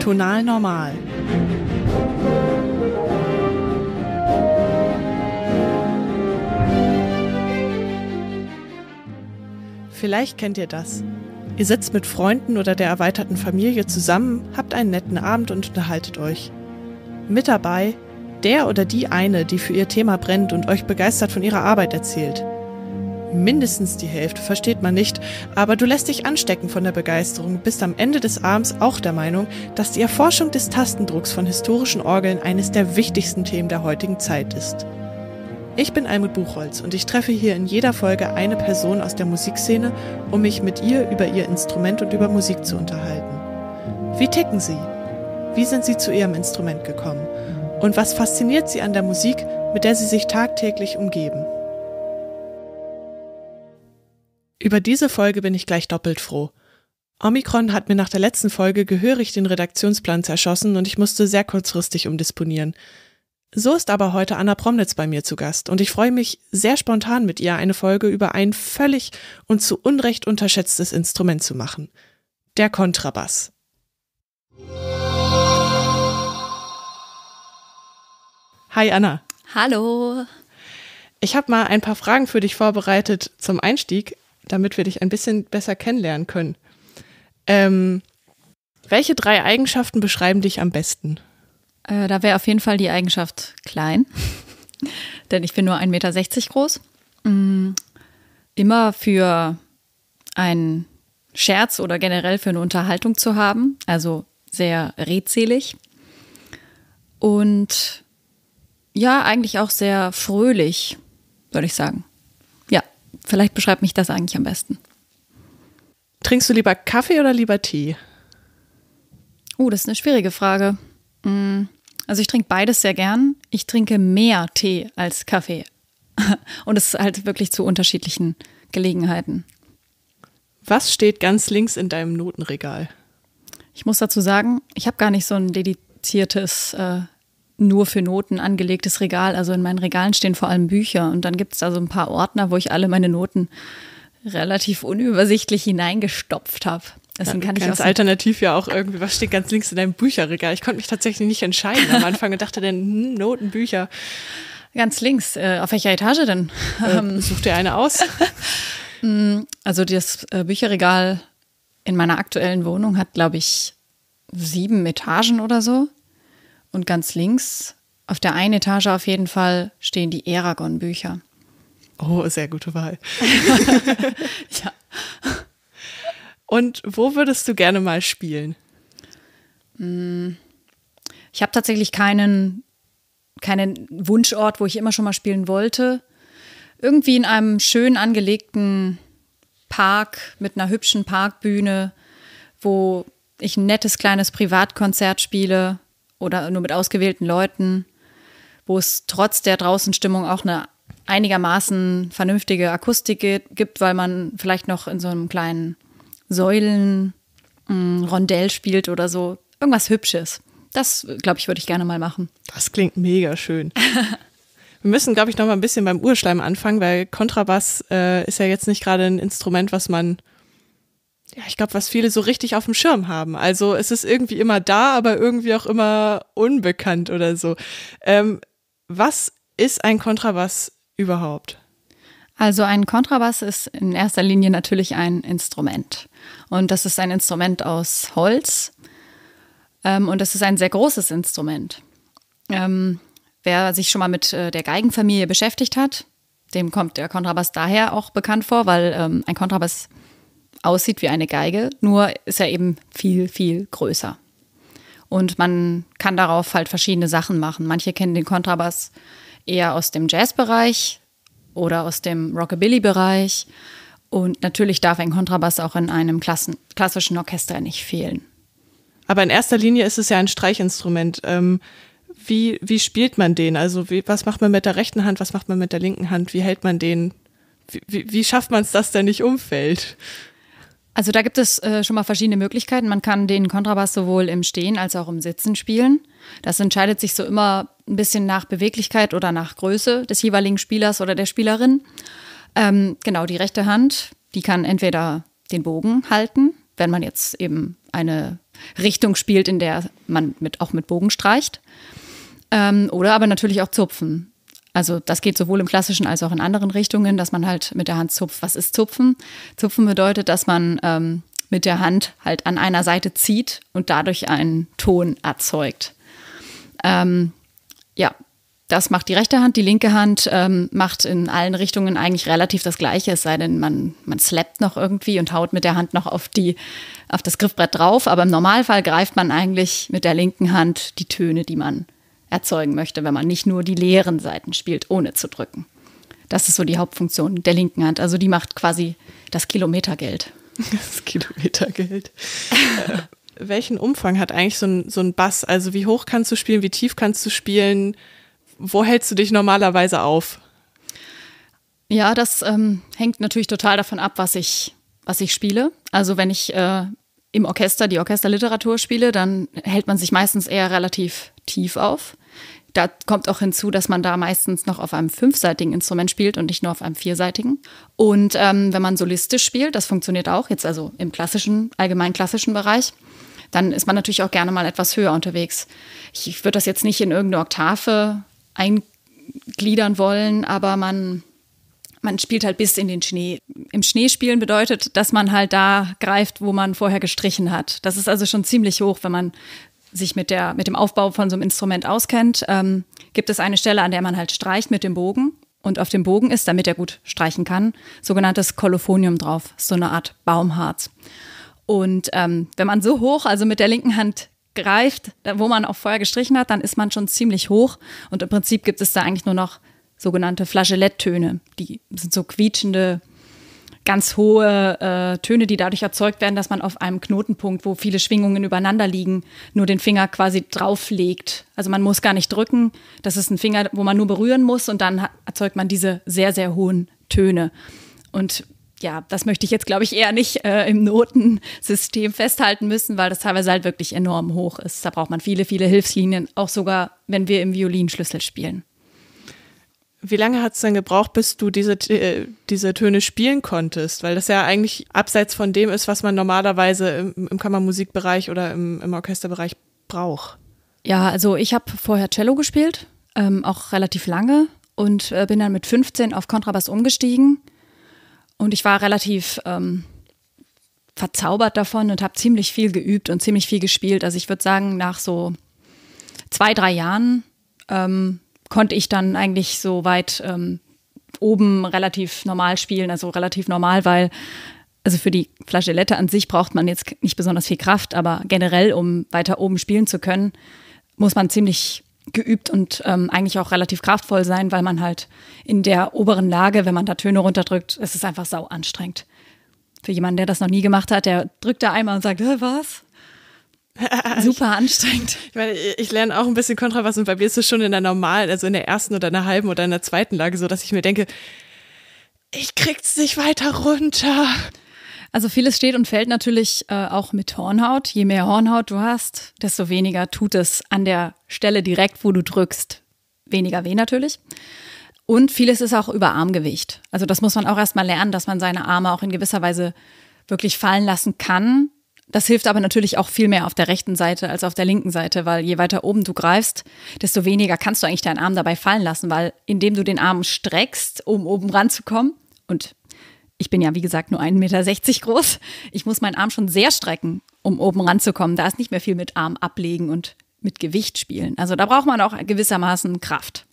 Tonal normal. Vielleicht kennt ihr das. Ihr sitzt mit Freunden oder der erweiterten Familie zusammen, habt einen netten Abend und unterhaltet euch. Mit dabei der oder die eine, die für ihr Thema brennt und euch begeistert von ihrer Arbeit erzählt mindestens die Hälfte versteht man nicht, aber du lässt dich anstecken von der Begeisterung, bist am Ende des Abends auch der Meinung, dass die Erforschung des Tastendrucks von historischen Orgeln eines der wichtigsten Themen der heutigen Zeit ist. Ich bin Almut Buchholz und ich treffe hier in jeder Folge eine Person aus der Musikszene, um mich mit ihr über ihr Instrument und über Musik zu unterhalten. Wie ticken sie? Wie sind sie zu ihrem Instrument gekommen? Und was fasziniert sie an der Musik, mit der sie sich tagtäglich umgeben? Über diese Folge bin ich gleich doppelt froh. Omikron hat mir nach der letzten Folge gehörig den Redaktionsplan zerschossen und ich musste sehr kurzfristig umdisponieren. So ist aber heute Anna Promnitz bei mir zu Gast und ich freue mich sehr spontan mit ihr eine Folge über ein völlig und zu Unrecht unterschätztes Instrument zu machen. Der Kontrabass. Hi Anna. Hallo. Ich habe mal ein paar Fragen für dich vorbereitet zum Einstieg damit wir dich ein bisschen besser kennenlernen können. Ähm, welche drei Eigenschaften beschreiben dich am besten? Äh, da wäre auf jeden Fall die Eigenschaft klein, denn ich bin nur 1,60 Meter groß. Mhm. Immer für einen Scherz oder generell für eine Unterhaltung zu haben, also sehr redselig. Und ja, eigentlich auch sehr fröhlich, würde ich sagen vielleicht beschreibt mich das eigentlich am besten. Trinkst du lieber Kaffee oder lieber Tee? Oh, das ist eine schwierige Frage. Mm, also ich trinke beides sehr gern. Ich trinke mehr Tee als Kaffee. Und es ist halt wirklich zu unterschiedlichen Gelegenheiten. Was steht ganz links in deinem Notenregal? Ich muss dazu sagen, ich habe gar nicht so ein dediziertes äh, nur für Noten angelegtes Regal. Also in meinen Regalen stehen vor allem Bücher und dann gibt es da so ein paar Ordner, wo ich alle meine Noten relativ unübersichtlich hineingestopft habe. Deswegen kann ich ganz alternativ ja auch irgendwie, was steht ganz links in deinem Bücherregal? Ich konnte mich tatsächlich nicht entscheiden am Anfang und dachte dann, hm, Notenbücher. Ganz links, äh, auf welcher Etage denn? Äh, ähm, such dir eine aus. Mm, also das äh, Bücherregal in meiner aktuellen Wohnung hat, glaube ich, sieben Etagen oder so. Und ganz links, auf der einen Etage auf jeden Fall, stehen die Eragon-Bücher. Oh, sehr gute Wahl. ja. Und wo würdest du gerne mal spielen? Mm, ich habe tatsächlich keinen, keinen Wunschort, wo ich immer schon mal spielen wollte. Irgendwie in einem schön angelegten Park mit einer hübschen Parkbühne, wo ich ein nettes kleines Privatkonzert spiele, oder nur mit ausgewählten Leuten, wo es trotz der Draußenstimmung auch eine einigermaßen vernünftige Akustik gibt, weil man vielleicht noch in so einem kleinen Säulenrondell mm, spielt oder so. Irgendwas Hübsches. Das, glaube ich, würde ich gerne mal machen. Das klingt mega schön. Wir müssen, glaube ich, noch mal ein bisschen beim Urschleim anfangen, weil Kontrabass äh, ist ja jetzt nicht gerade ein Instrument, was man ja, ich glaube, was viele so richtig auf dem Schirm haben. Also es ist irgendwie immer da, aber irgendwie auch immer unbekannt oder so. Ähm, was ist ein Kontrabass überhaupt? Also ein Kontrabass ist in erster Linie natürlich ein Instrument. Und das ist ein Instrument aus Holz. Ähm, und das ist ein sehr großes Instrument. Ähm, wer sich schon mal mit äh, der Geigenfamilie beschäftigt hat, dem kommt der Kontrabass daher auch bekannt vor, weil ähm, ein Kontrabass aussieht wie eine Geige, nur ist er eben viel, viel größer. Und man kann darauf halt verschiedene Sachen machen. Manche kennen den Kontrabass eher aus dem Jazzbereich oder aus dem Rockabilly-Bereich. Und natürlich darf ein Kontrabass auch in einem Klassen klassischen Orchester nicht fehlen. Aber in erster Linie ist es ja ein Streichinstrument. Ähm, wie, wie spielt man den? Also wie, was macht man mit der rechten Hand, was macht man mit der linken Hand? Wie hält man den? wie, wie, wie schafft man es, dass der nicht umfällt? Also da gibt es äh, schon mal verschiedene Möglichkeiten. Man kann den Kontrabass sowohl im Stehen als auch im Sitzen spielen. Das entscheidet sich so immer ein bisschen nach Beweglichkeit oder nach Größe des jeweiligen Spielers oder der Spielerin. Ähm, genau, die rechte Hand, die kann entweder den Bogen halten, wenn man jetzt eben eine Richtung spielt, in der man mit, auch mit Bogen streicht. Ähm, oder aber natürlich auch zupfen. Also das geht sowohl im klassischen als auch in anderen Richtungen, dass man halt mit der Hand zupft. Was ist Zupfen? Zupfen bedeutet, dass man ähm, mit der Hand halt an einer Seite zieht und dadurch einen Ton erzeugt. Ähm, ja, das macht die rechte Hand. Die linke Hand ähm, macht in allen Richtungen eigentlich relativ das Gleiche, es sei denn, man, man slappt noch irgendwie und haut mit der Hand noch auf, die, auf das Griffbrett drauf. Aber im Normalfall greift man eigentlich mit der linken Hand die Töne, die man erzeugen möchte, wenn man nicht nur die leeren Seiten spielt, ohne zu drücken. Das ist so die Hauptfunktion der linken Hand. Also die macht quasi das Kilometergeld. Das Kilometergeld. äh, welchen Umfang hat eigentlich so ein, so ein Bass? Also wie hoch kannst du spielen, wie tief kannst du spielen? Wo hältst du dich normalerweise auf? Ja, das ähm, hängt natürlich total davon ab, was ich, was ich spiele. Also wenn ich äh, im Orchester die Orchesterliteratur spiele, dann hält man sich meistens eher relativ tief auf. Da kommt auch hinzu, dass man da meistens noch auf einem fünfseitigen Instrument spielt und nicht nur auf einem vierseitigen. Und ähm, wenn man solistisch spielt, das funktioniert auch, jetzt also im klassischen, allgemein klassischen Bereich, dann ist man natürlich auch gerne mal etwas höher unterwegs. Ich, ich würde das jetzt nicht in irgendeine Oktave eingliedern wollen, aber man man spielt halt bis in den Schnee. Im Schnee spielen bedeutet, dass man halt da greift, wo man vorher gestrichen hat. Das ist also schon ziemlich hoch, wenn man sich mit, der, mit dem Aufbau von so einem Instrument auskennt. Ähm, gibt es eine Stelle, an der man halt streicht mit dem Bogen. Und auf dem Bogen ist, damit er gut streichen kann, sogenanntes Kolophonium drauf, so eine Art Baumharz. Und ähm, wenn man so hoch, also mit der linken Hand greift, wo man auch vorher gestrichen hat, dann ist man schon ziemlich hoch. Und im Prinzip gibt es da eigentlich nur noch sogenannte Flageolett-Töne. Die sind so quietschende, ganz hohe äh, Töne, die dadurch erzeugt werden, dass man auf einem Knotenpunkt, wo viele Schwingungen übereinander liegen, nur den Finger quasi drauflegt. Also man muss gar nicht drücken. Das ist ein Finger, wo man nur berühren muss und dann erzeugt man diese sehr, sehr hohen Töne. Und ja, das möchte ich jetzt, glaube ich, eher nicht äh, im Notensystem festhalten müssen, weil das teilweise halt wirklich enorm hoch ist. Da braucht man viele, viele Hilfslinien, auch sogar, wenn wir im Violinschlüssel spielen. Wie lange hat es denn gebraucht, bis du diese, äh, diese Töne spielen konntest? Weil das ja eigentlich abseits von dem ist, was man normalerweise im, im Kammermusikbereich oder im, im Orchesterbereich braucht. Ja, also ich habe vorher Cello gespielt, ähm, auch relativ lange und äh, bin dann mit 15 auf Kontrabass umgestiegen. Und ich war relativ ähm, verzaubert davon und habe ziemlich viel geübt und ziemlich viel gespielt. Also ich würde sagen, nach so zwei, drei Jahren ähm, konnte ich dann eigentlich so weit ähm, oben relativ normal spielen, also relativ normal, weil also für die Flaschellette an sich braucht man jetzt nicht besonders viel Kraft, aber generell, um weiter oben spielen zu können, muss man ziemlich geübt und ähm, eigentlich auch relativ kraftvoll sein, weil man halt in der oberen Lage, wenn man da Töne runterdrückt, ist es einfach sau anstrengend. Für jemanden, der das noch nie gemacht hat, der drückt da einmal und sagt, was? Super anstrengend. Ich meine, ich lerne auch ein bisschen Kontrabass und bei mir ist es schon in der normalen, also in der ersten oder in der halben oder in der zweiten Lage so, dass ich mir denke, ich krieg's nicht weiter runter. Also vieles steht und fällt natürlich äh, auch mit Hornhaut. Je mehr Hornhaut du hast, desto weniger tut es an der Stelle direkt, wo du drückst. Weniger weh natürlich. Und vieles ist auch über Armgewicht. Also das muss man auch erstmal lernen, dass man seine Arme auch in gewisser Weise wirklich fallen lassen kann, das hilft aber natürlich auch viel mehr auf der rechten Seite als auf der linken Seite, weil je weiter oben du greifst, desto weniger kannst du eigentlich deinen Arm dabei fallen lassen, weil indem du den Arm streckst, um oben ranzukommen, und ich bin ja wie gesagt nur 1,60 Meter groß, ich muss meinen Arm schon sehr strecken, um oben ranzukommen. Da ist nicht mehr viel mit Arm ablegen und mit Gewicht spielen. Also da braucht man auch gewissermaßen Kraft.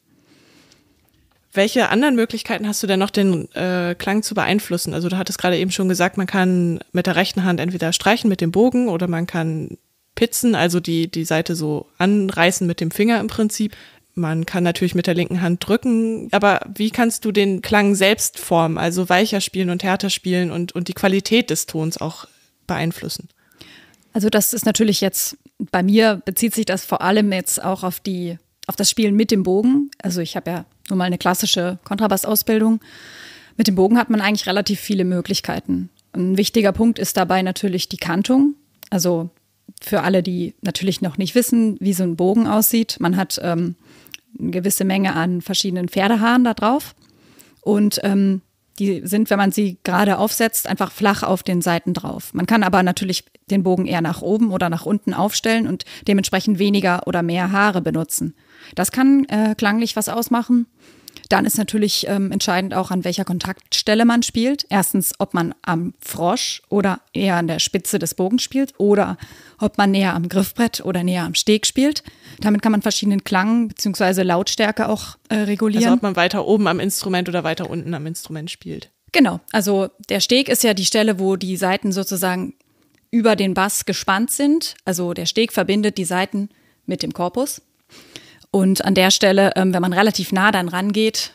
Welche anderen Möglichkeiten hast du denn noch, den äh, Klang zu beeinflussen? Also du hattest gerade eben schon gesagt, man kann mit der rechten Hand entweder streichen mit dem Bogen oder man kann pitzen, also die, die Seite so anreißen mit dem Finger im Prinzip. Man kann natürlich mit der linken Hand drücken, aber wie kannst du den Klang selbst formen, also weicher spielen und härter spielen und, und die Qualität des Tons auch beeinflussen? Also das ist natürlich jetzt, bei mir bezieht sich das vor allem jetzt auch auf die, auf das Spielen mit dem Bogen. Also ich habe ja nur mal eine klassische Kontrabassausbildung. Mit dem Bogen hat man eigentlich relativ viele Möglichkeiten. Ein wichtiger Punkt ist dabei natürlich die Kantung. Also für alle, die natürlich noch nicht wissen, wie so ein Bogen aussieht. Man hat ähm, eine gewisse Menge an verschiedenen Pferdehaaren da drauf. Und ähm, die sind, wenn man sie gerade aufsetzt, einfach flach auf den Seiten drauf. Man kann aber natürlich den Bogen eher nach oben oder nach unten aufstellen und dementsprechend weniger oder mehr Haare benutzen. Das kann äh, klanglich was ausmachen. Dann ist natürlich ähm, entscheidend auch, an welcher Kontaktstelle man spielt. Erstens, ob man am Frosch oder eher an der Spitze des Bogens spielt oder ob man näher am Griffbrett oder näher am Steg spielt. Damit kann man verschiedenen Klang bzw. Lautstärke auch äh, regulieren. Also ob man weiter oben am Instrument oder weiter unten am Instrument spielt. Genau, also der Steg ist ja die Stelle, wo die Saiten sozusagen über den Bass gespannt sind. Also der Steg verbindet die Saiten mit dem Korpus. Und an der Stelle, ähm, wenn man relativ nah dann rangeht,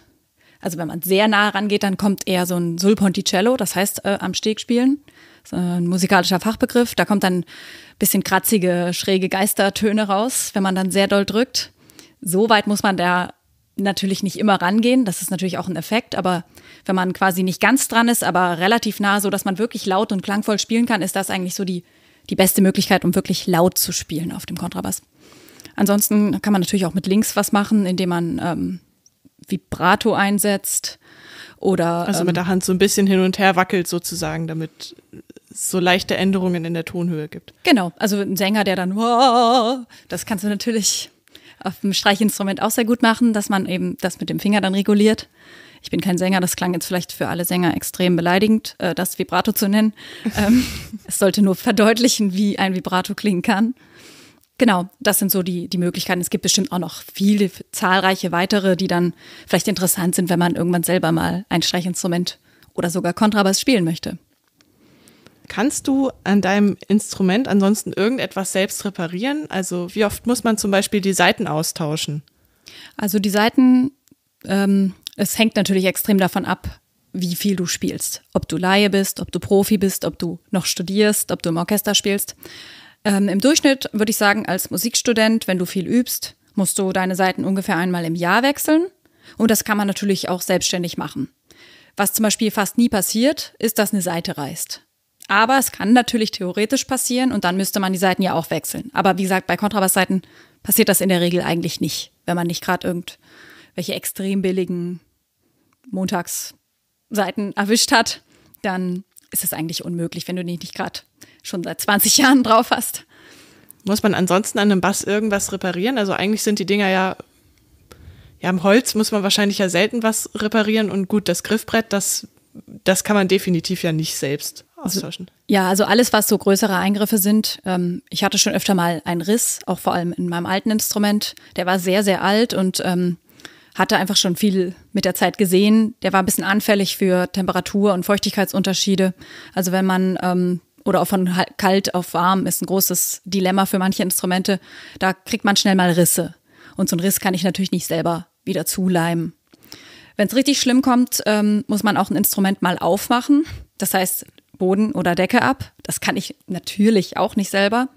also wenn man sehr nah rangeht, dann kommt eher so ein Sulponticello, das heißt äh, am Steg spielen. Das ist ein musikalischer Fachbegriff. Da kommt dann ein bisschen kratzige, schräge Geistertöne raus, wenn man dann sehr doll drückt. So weit muss man da natürlich nicht immer rangehen. Das ist natürlich auch ein Effekt, aber wenn man quasi nicht ganz dran ist, aber relativ nah, so dass man wirklich laut und klangvoll spielen kann, ist das eigentlich so die, die beste Möglichkeit, um wirklich laut zu spielen auf dem Kontrabass. Ansonsten kann man natürlich auch mit Links was machen, indem man ähm, Vibrato einsetzt oder. Also mit ähm, der Hand so ein bisschen hin und her wackelt sozusagen, damit so leichte Änderungen in der Tonhöhe gibt. Genau, also ein Sänger, der dann, das kannst du natürlich auf dem Streichinstrument auch sehr gut machen, dass man eben das mit dem Finger dann reguliert. Ich bin kein Sänger, das klang jetzt vielleicht für alle Sänger extrem beleidigend, äh, das Vibrato zu nennen. Ähm, es sollte nur verdeutlichen, wie ein Vibrato klingen kann. Genau, das sind so die, die Möglichkeiten. Es gibt bestimmt auch noch viele zahlreiche weitere, die dann vielleicht interessant sind, wenn man irgendwann selber mal ein Streichinstrument oder sogar Kontrabass spielen möchte. Kannst du an deinem Instrument ansonsten irgendetwas selbst reparieren? Also wie oft muss man zum Beispiel die Seiten austauschen? Also die Seiten, ähm, es hängt natürlich extrem davon ab, wie viel du spielst. Ob du Laie bist, ob du Profi bist, ob du noch studierst, ob du im Orchester spielst. Ähm, Im Durchschnitt würde ich sagen, als Musikstudent, wenn du viel übst, musst du deine Seiten ungefähr einmal im Jahr wechseln. Und das kann man natürlich auch selbstständig machen. Was zum Beispiel fast nie passiert, ist, dass eine Seite reißt. Aber es kann natürlich theoretisch passieren und dann müsste man die Seiten ja auch wechseln. Aber wie gesagt, bei Kontrabassseiten passiert das in der Regel eigentlich nicht, wenn man nicht gerade irgendwelche extrem billigen Montagsseiten erwischt hat, dann ist es eigentlich unmöglich, wenn du nicht, nicht gerade schon seit 20 Jahren drauf hast. Muss man ansonsten an einem Bass irgendwas reparieren? Also eigentlich sind die Dinger ja, ja, im Holz muss man wahrscheinlich ja selten was reparieren und gut, das Griffbrett, das, das kann man definitiv ja nicht selbst also, austauschen. Also, ja, also alles, was so größere Eingriffe sind. Ähm, ich hatte schon öfter mal einen Riss, auch vor allem in meinem alten Instrument. Der war sehr, sehr alt und ähm, hatte einfach schon viel mit der Zeit gesehen. Der war ein bisschen anfällig für Temperatur- und Feuchtigkeitsunterschiede. Also wenn man ähm, oder auch von kalt auf warm ist ein großes Dilemma für manche Instrumente. Da kriegt man schnell mal Risse. Und so einen Riss kann ich natürlich nicht selber wieder zuleimen. Wenn es richtig schlimm kommt, ähm, muss man auch ein Instrument mal aufmachen. Das heißt, Boden oder Decke ab. Das kann ich natürlich auch nicht selber.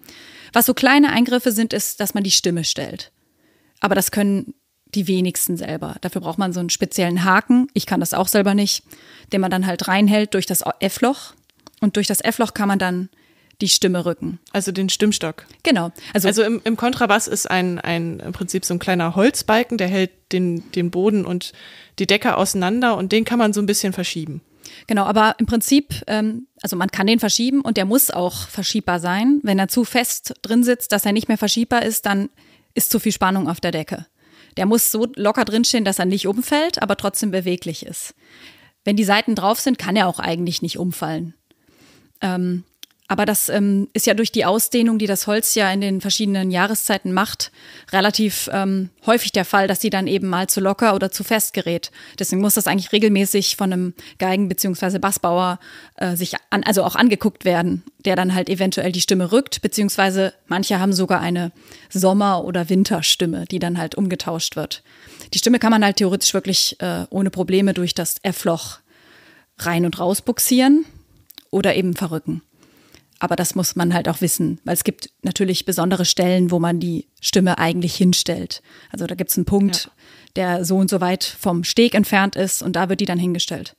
Was so kleine Eingriffe sind, ist, dass man die Stimme stellt. Aber das können die wenigsten selber. Dafür braucht man so einen speziellen Haken. Ich kann das auch selber nicht, den man dann halt reinhält durch das F-Loch. Und durch das F-Loch kann man dann die Stimme rücken. Also den Stimmstock. Genau. Also, also im, im, Kontrabass ist ein, ein im Prinzip so ein kleiner Holzbalken, der hält den, den Boden und die Decke auseinander und den kann man so ein bisschen verschieben. Genau, aber im Prinzip, ähm, also man kann den verschieben und der muss auch verschiebbar sein. Wenn er zu fest drin sitzt, dass er nicht mehr verschiebbar ist, dann ist zu viel Spannung auf der Decke. Der muss so locker drinstehen, dass er nicht umfällt, aber trotzdem beweglich ist. Wenn die Seiten drauf sind, kann er auch eigentlich nicht umfallen. Ähm, aber das ähm, ist ja durch die Ausdehnung, die das Holz ja in den verschiedenen Jahreszeiten macht, relativ ähm, häufig der Fall, dass sie dann eben mal zu locker oder zu fest gerät. Deswegen muss das eigentlich regelmäßig von einem Geigen- bzw. Bassbauer äh, sich an, also auch angeguckt werden, der dann halt eventuell die Stimme rückt, beziehungsweise manche haben sogar eine Sommer- oder Winterstimme, die dann halt umgetauscht wird. Die Stimme kann man halt theoretisch wirklich äh, ohne Probleme durch das Erfloch rein und raus buxieren oder eben verrücken. Aber das muss man halt auch wissen, weil es gibt natürlich besondere Stellen, wo man die Stimme eigentlich hinstellt. Also da gibt es einen Punkt, ja. der so und so weit vom Steg entfernt ist und da wird die dann hingestellt.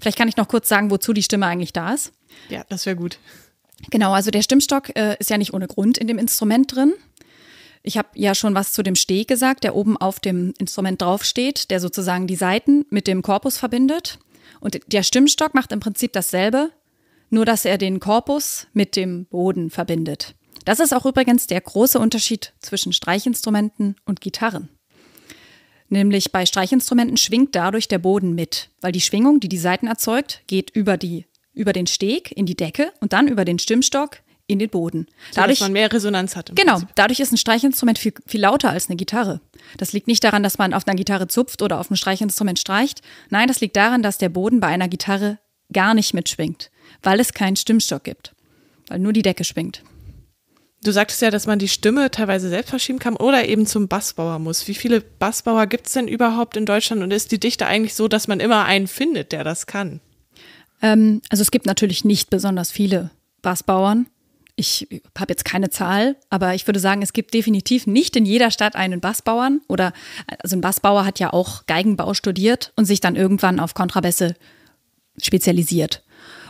Vielleicht kann ich noch kurz sagen, wozu die Stimme eigentlich da ist. Ja, das wäre gut. Genau, also der Stimmstock äh, ist ja nicht ohne Grund in dem Instrument drin. Ich habe ja schon was zu dem Steg gesagt, der oben auf dem Instrument draufsteht, der sozusagen die Saiten mit dem Korpus verbindet. Und der Stimmstock macht im Prinzip dasselbe, nur dass er den Korpus mit dem Boden verbindet. Das ist auch übrigens der große Unterschied zwischen Streichinstrumenten und Gitarren. Nämlich bei Streichinstrumenten schwingt dadurch der Boden mit, weil die Schwingung, die die Saiten erzeugt, geht über, die, über den Steg in die Decke und dann über den Stimmstock in den Boden. Dadurch so, man mehr Resonanz hat. Im genau, Prinzip. dadurch ist ein Streichinstrument viel, viel lauter als eine Gitarre. Das liegt nicht daran, dass man auf einer Gitarre zupft oder auf einem Streichinstrument streicht. Nein, das liegt daran, dass der Boden bei einer Gitarre gar nicht mitschwingt weil es keinen Stimmstock gibt, weil nur die Decke schwingt. Du sagtest ja, dass man die Stimme teilweise selbst verschieben kann oder eben zum Bassbauer muss. Wie viele Bassbauer gibt es denn überhaupt in Deutschland und ist die Dichte eigentlich so, dass man immer einen findet, der das kann? Ähm, also es gibt natürlich nicht besonders viele Bassbauern. Ich habe jetzt keine Zahl, aber ich würde sagen, es gibt definitiv nicht in jeder Stadt einen Bassbauern oder also ein Bassbauer hat ja auch Geigenbau studiert und sich dann irgendwann auf Kontrabässe spezialisiert.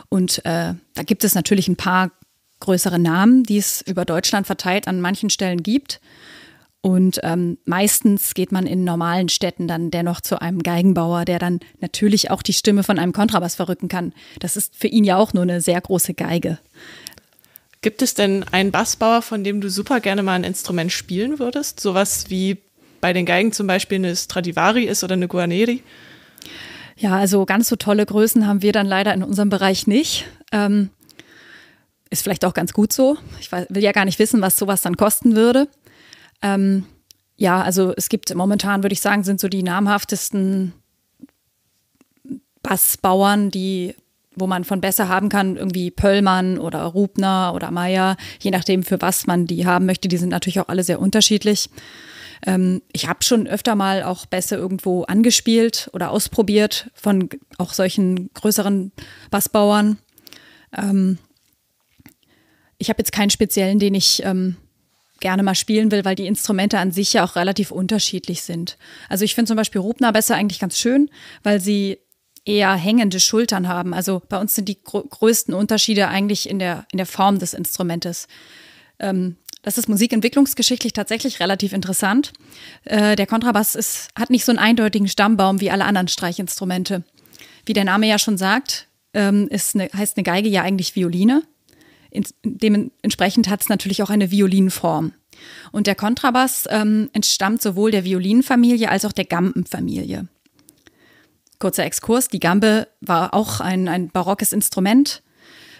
Und äh, da gibt es natürlich ein paar größere Namen, die es über Deutschland verteilt an manchen Stellen gibt. Und ähm, meistens geht man in normalen Städten dann dennoch zu einem Geigenbauer, der dann natürlich auch die Stimme von einem Kontrabass verrücken kann. Das ist für ihn ja auch nur eine sehr große Geige. Gibt es denn einen Bassbauer, von dem du super gerne mal ein Instrument spielen würdest? Sowas wie bei den Geigen zum Beispiel eine Stradivari ist oder eine Guarneri? Ja, also ganz so tolle Größen haben wir dann leider in unserem Bereich nicht. Ähm, ist vielleicht auch ganz gut so. Ich will ja gar nicht wissen, was sowas dann kosten würde. Ähm, ja, also es gibt momentan, würde ich sagen, sind so die namhaftesten Bassbauern, die, wo man von besser haben kann, irgendwie Pöllmann oder Rubner oder Meier, je nachdem, für was man die haben möchte. Die sind natürlich auch alle sehr unterschiedlich. Ähm, ich habe schon öfter mal auch Bässe irgendwo angespielt oder ausprobiert von auch solchen größeren Bassbauern. Ähm, ich habe jetzt keinen speziellen, den ich ähm, gerne mal spielen will, weil die Instrumente an sich ja auch relativ unterschiedlich sind. Also ich finde zum Beispiel Rubner-Bässe eigentlich ganz schön, weil sie eher hängende Schultern haben. Also bei uns sind die größten Unterschiede eigentlich in der, in der Form des Instrumentes. Ähm, das ist musikentwicklungsgeschichtlich tatsächlich relativ interessant. Äh, der Kontrabass ist, hat nicht so einen eindeutigen Stammbaum wie alle anderen Streichinstrumente. Wie der Name ja schon sagt, ähm, ist eine, heißt eine Geige ja eigentlich Violine. In, dementsprechend hat es natürlich auch eine Violinform. Und der Kontrabass ähm, entstammt sowohl der Violinfamilie als auch der Gambenfamilie. Kurzer Exkurs, die Gambe war auch ein, ein barockes Instrument,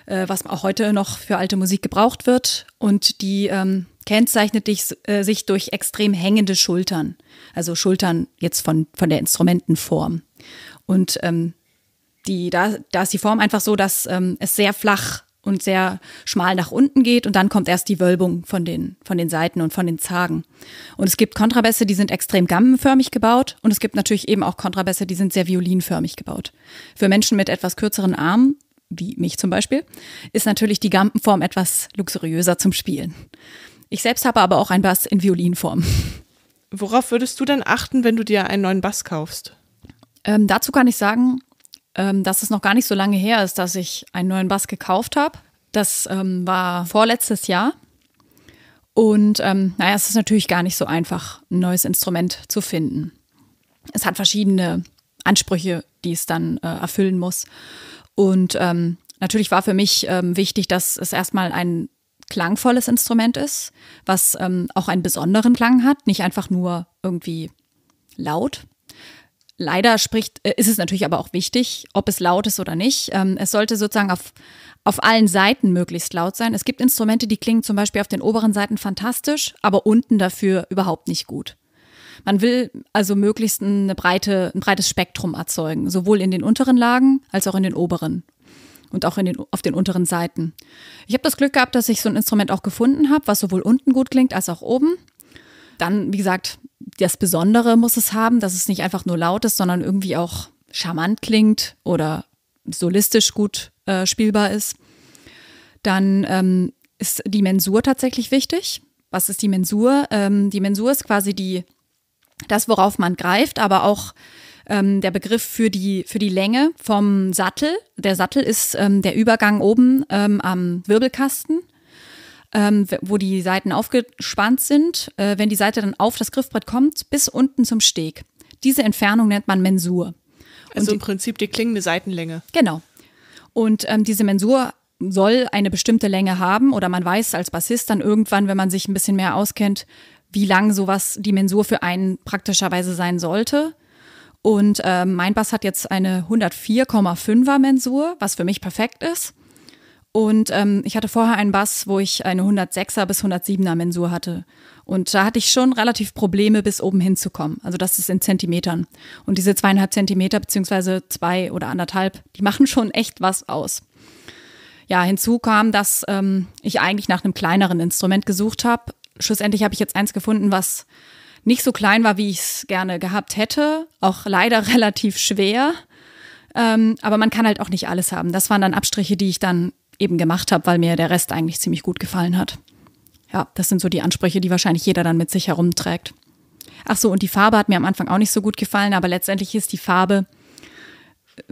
äh, was auch heute noch für alte Musik gebraucht wird. Und die ähm, kennzeichnet dich, äh, sich durch extrem hängende Schultern. Also Schultern jetzt von, von der Instrumentenform. Und ähm, die, da, da ist die Form einfach so, dass ähm, es sehr flach und sehr schmal nach unten geht und dann kommt erst die Wölbung von den, von den Seiten und von den Zagen. Und es gibt Kontrabässe, die sind extrem gammenförmig gebaut und es gibt natürlich eben auch Kontrabässe, die sind sehr violinförmig gebaut. Für Menschen mit etwas kürzeren Armen wie mich zum Beispiel, ist natürlich die Gampenform etwas luxuriöser zum Spielen. Ich selbst habe aber auch einen Bass in Violinform. Worauf würdest du denn achten, wenn du dir einen neuen Bass kaufst? Ähm, dazu kann ich sagen, ähm, dass es noch gar nicht so lange her ist, dass ich einen neuen Bass gekauft habe. Das ähm, war vorletztes Jahr. Und ähm, naja, es ist natürlich gar nicht so einfach, ein neues Instrument zu finden. Es hat verschiedene Ansprüche, die es dann äh, erfüllen muss. Und ähm, natürlich war für mich ähm, wichtig, dass es erstmal ein klangvolles Instrument ist, was ähm, auch einen besonderen Klang hat, nicht einfach nur irgendwie laut. Leider spricht, äh, ist es natürlich aber auch wichtig, ob es laut ist oder nicht. Ähm, es sollte sozusagen auf, auf allen Seiten möglichst laut sein. Es gibt Instrumente, die klingen zum Beispiel auf den oberen Seiten fantastisch, aber unten dafür überhaupt nicht gut. Man will also möglichst eine breite, ein breites Spektrum erzeugen, sowohl in den unteren Lagen als auch in den oberen und auch den, auf den unteren Seiten. Ich habe das Glück gehabt, dass ich so ein Instrument auch gefunden habe, was sowohl unten gut klingt als auch oben. Dann, wie gesagt, das Besondere muss es haben, dass es nicht einfach nur laut ist, sondern irgendwie auch charmant klingt oder solistisch gut äh, spielbar ist. Dann ähm, ist die Mensur tatsächlich wichtig. Was ist die Mensur? Ähm, die Mensur ist quasi die das, worauf man greift, aber auch ähm, der Begriff für die, für die Länge vom Sattel. Der Sattel ist ähm, der Übergang oben ähm, am Wirbelkasten, ähm, wo die Seiten aufgespannt sind. Äh, wenn die Seite dann auf das Griffbrett kommt, bis unten zum Steg. Diese Entfernung nennt man Mensur. Also im Prinzip die klingende Seitenlänge. Genau. Und ähm, diese Mensur soll eine bestimmte Länge haben oder man weiß als Bassist dann irgendwann, wenn man sich ein bisschen mehr auskennt, wie lang sowas die Mensur für einen praktischerweise sein sollte. Und äh, mein Bass hat jetzt eine 104,5er Mensur, was für mich perfekt ist. Und ähm, ich hatte vorher einen Bass, wo ich eine 106er bis 107er Mensur hatte. Und da hatte ich schon relativ Probleme, bis oben hinzukommen. Also das ist in Zentimetern. Und diese zweieinhalb Zentimeter, beziehungsweise zwei oder anderthalb, die machen schon echt was aus. Ja, hinzu kam, dass ähm, ich eigentlich nach einem kleineren Instrument gesucht habe, schlussendlich habe ich jetzt eins gefunden, was nicht so klein war, wie ich es gerne gehabt hätte. Auch leider relativ schwer. Ähm, aber man kann halt auch nicht alles haben. Das waren dann Abstriche, die ich dann eben gemacht habe, weil mir der Rest eigentlich ziemlich gut gefallen hat. Ja, das sind so die Ansprüche, die wahrscheinlich jeder dann mit sich herumträgt. Ach so, und die Farbe hat mir am Anfang auch nicht so gut gefallen, aber letztendlich ist die Farbe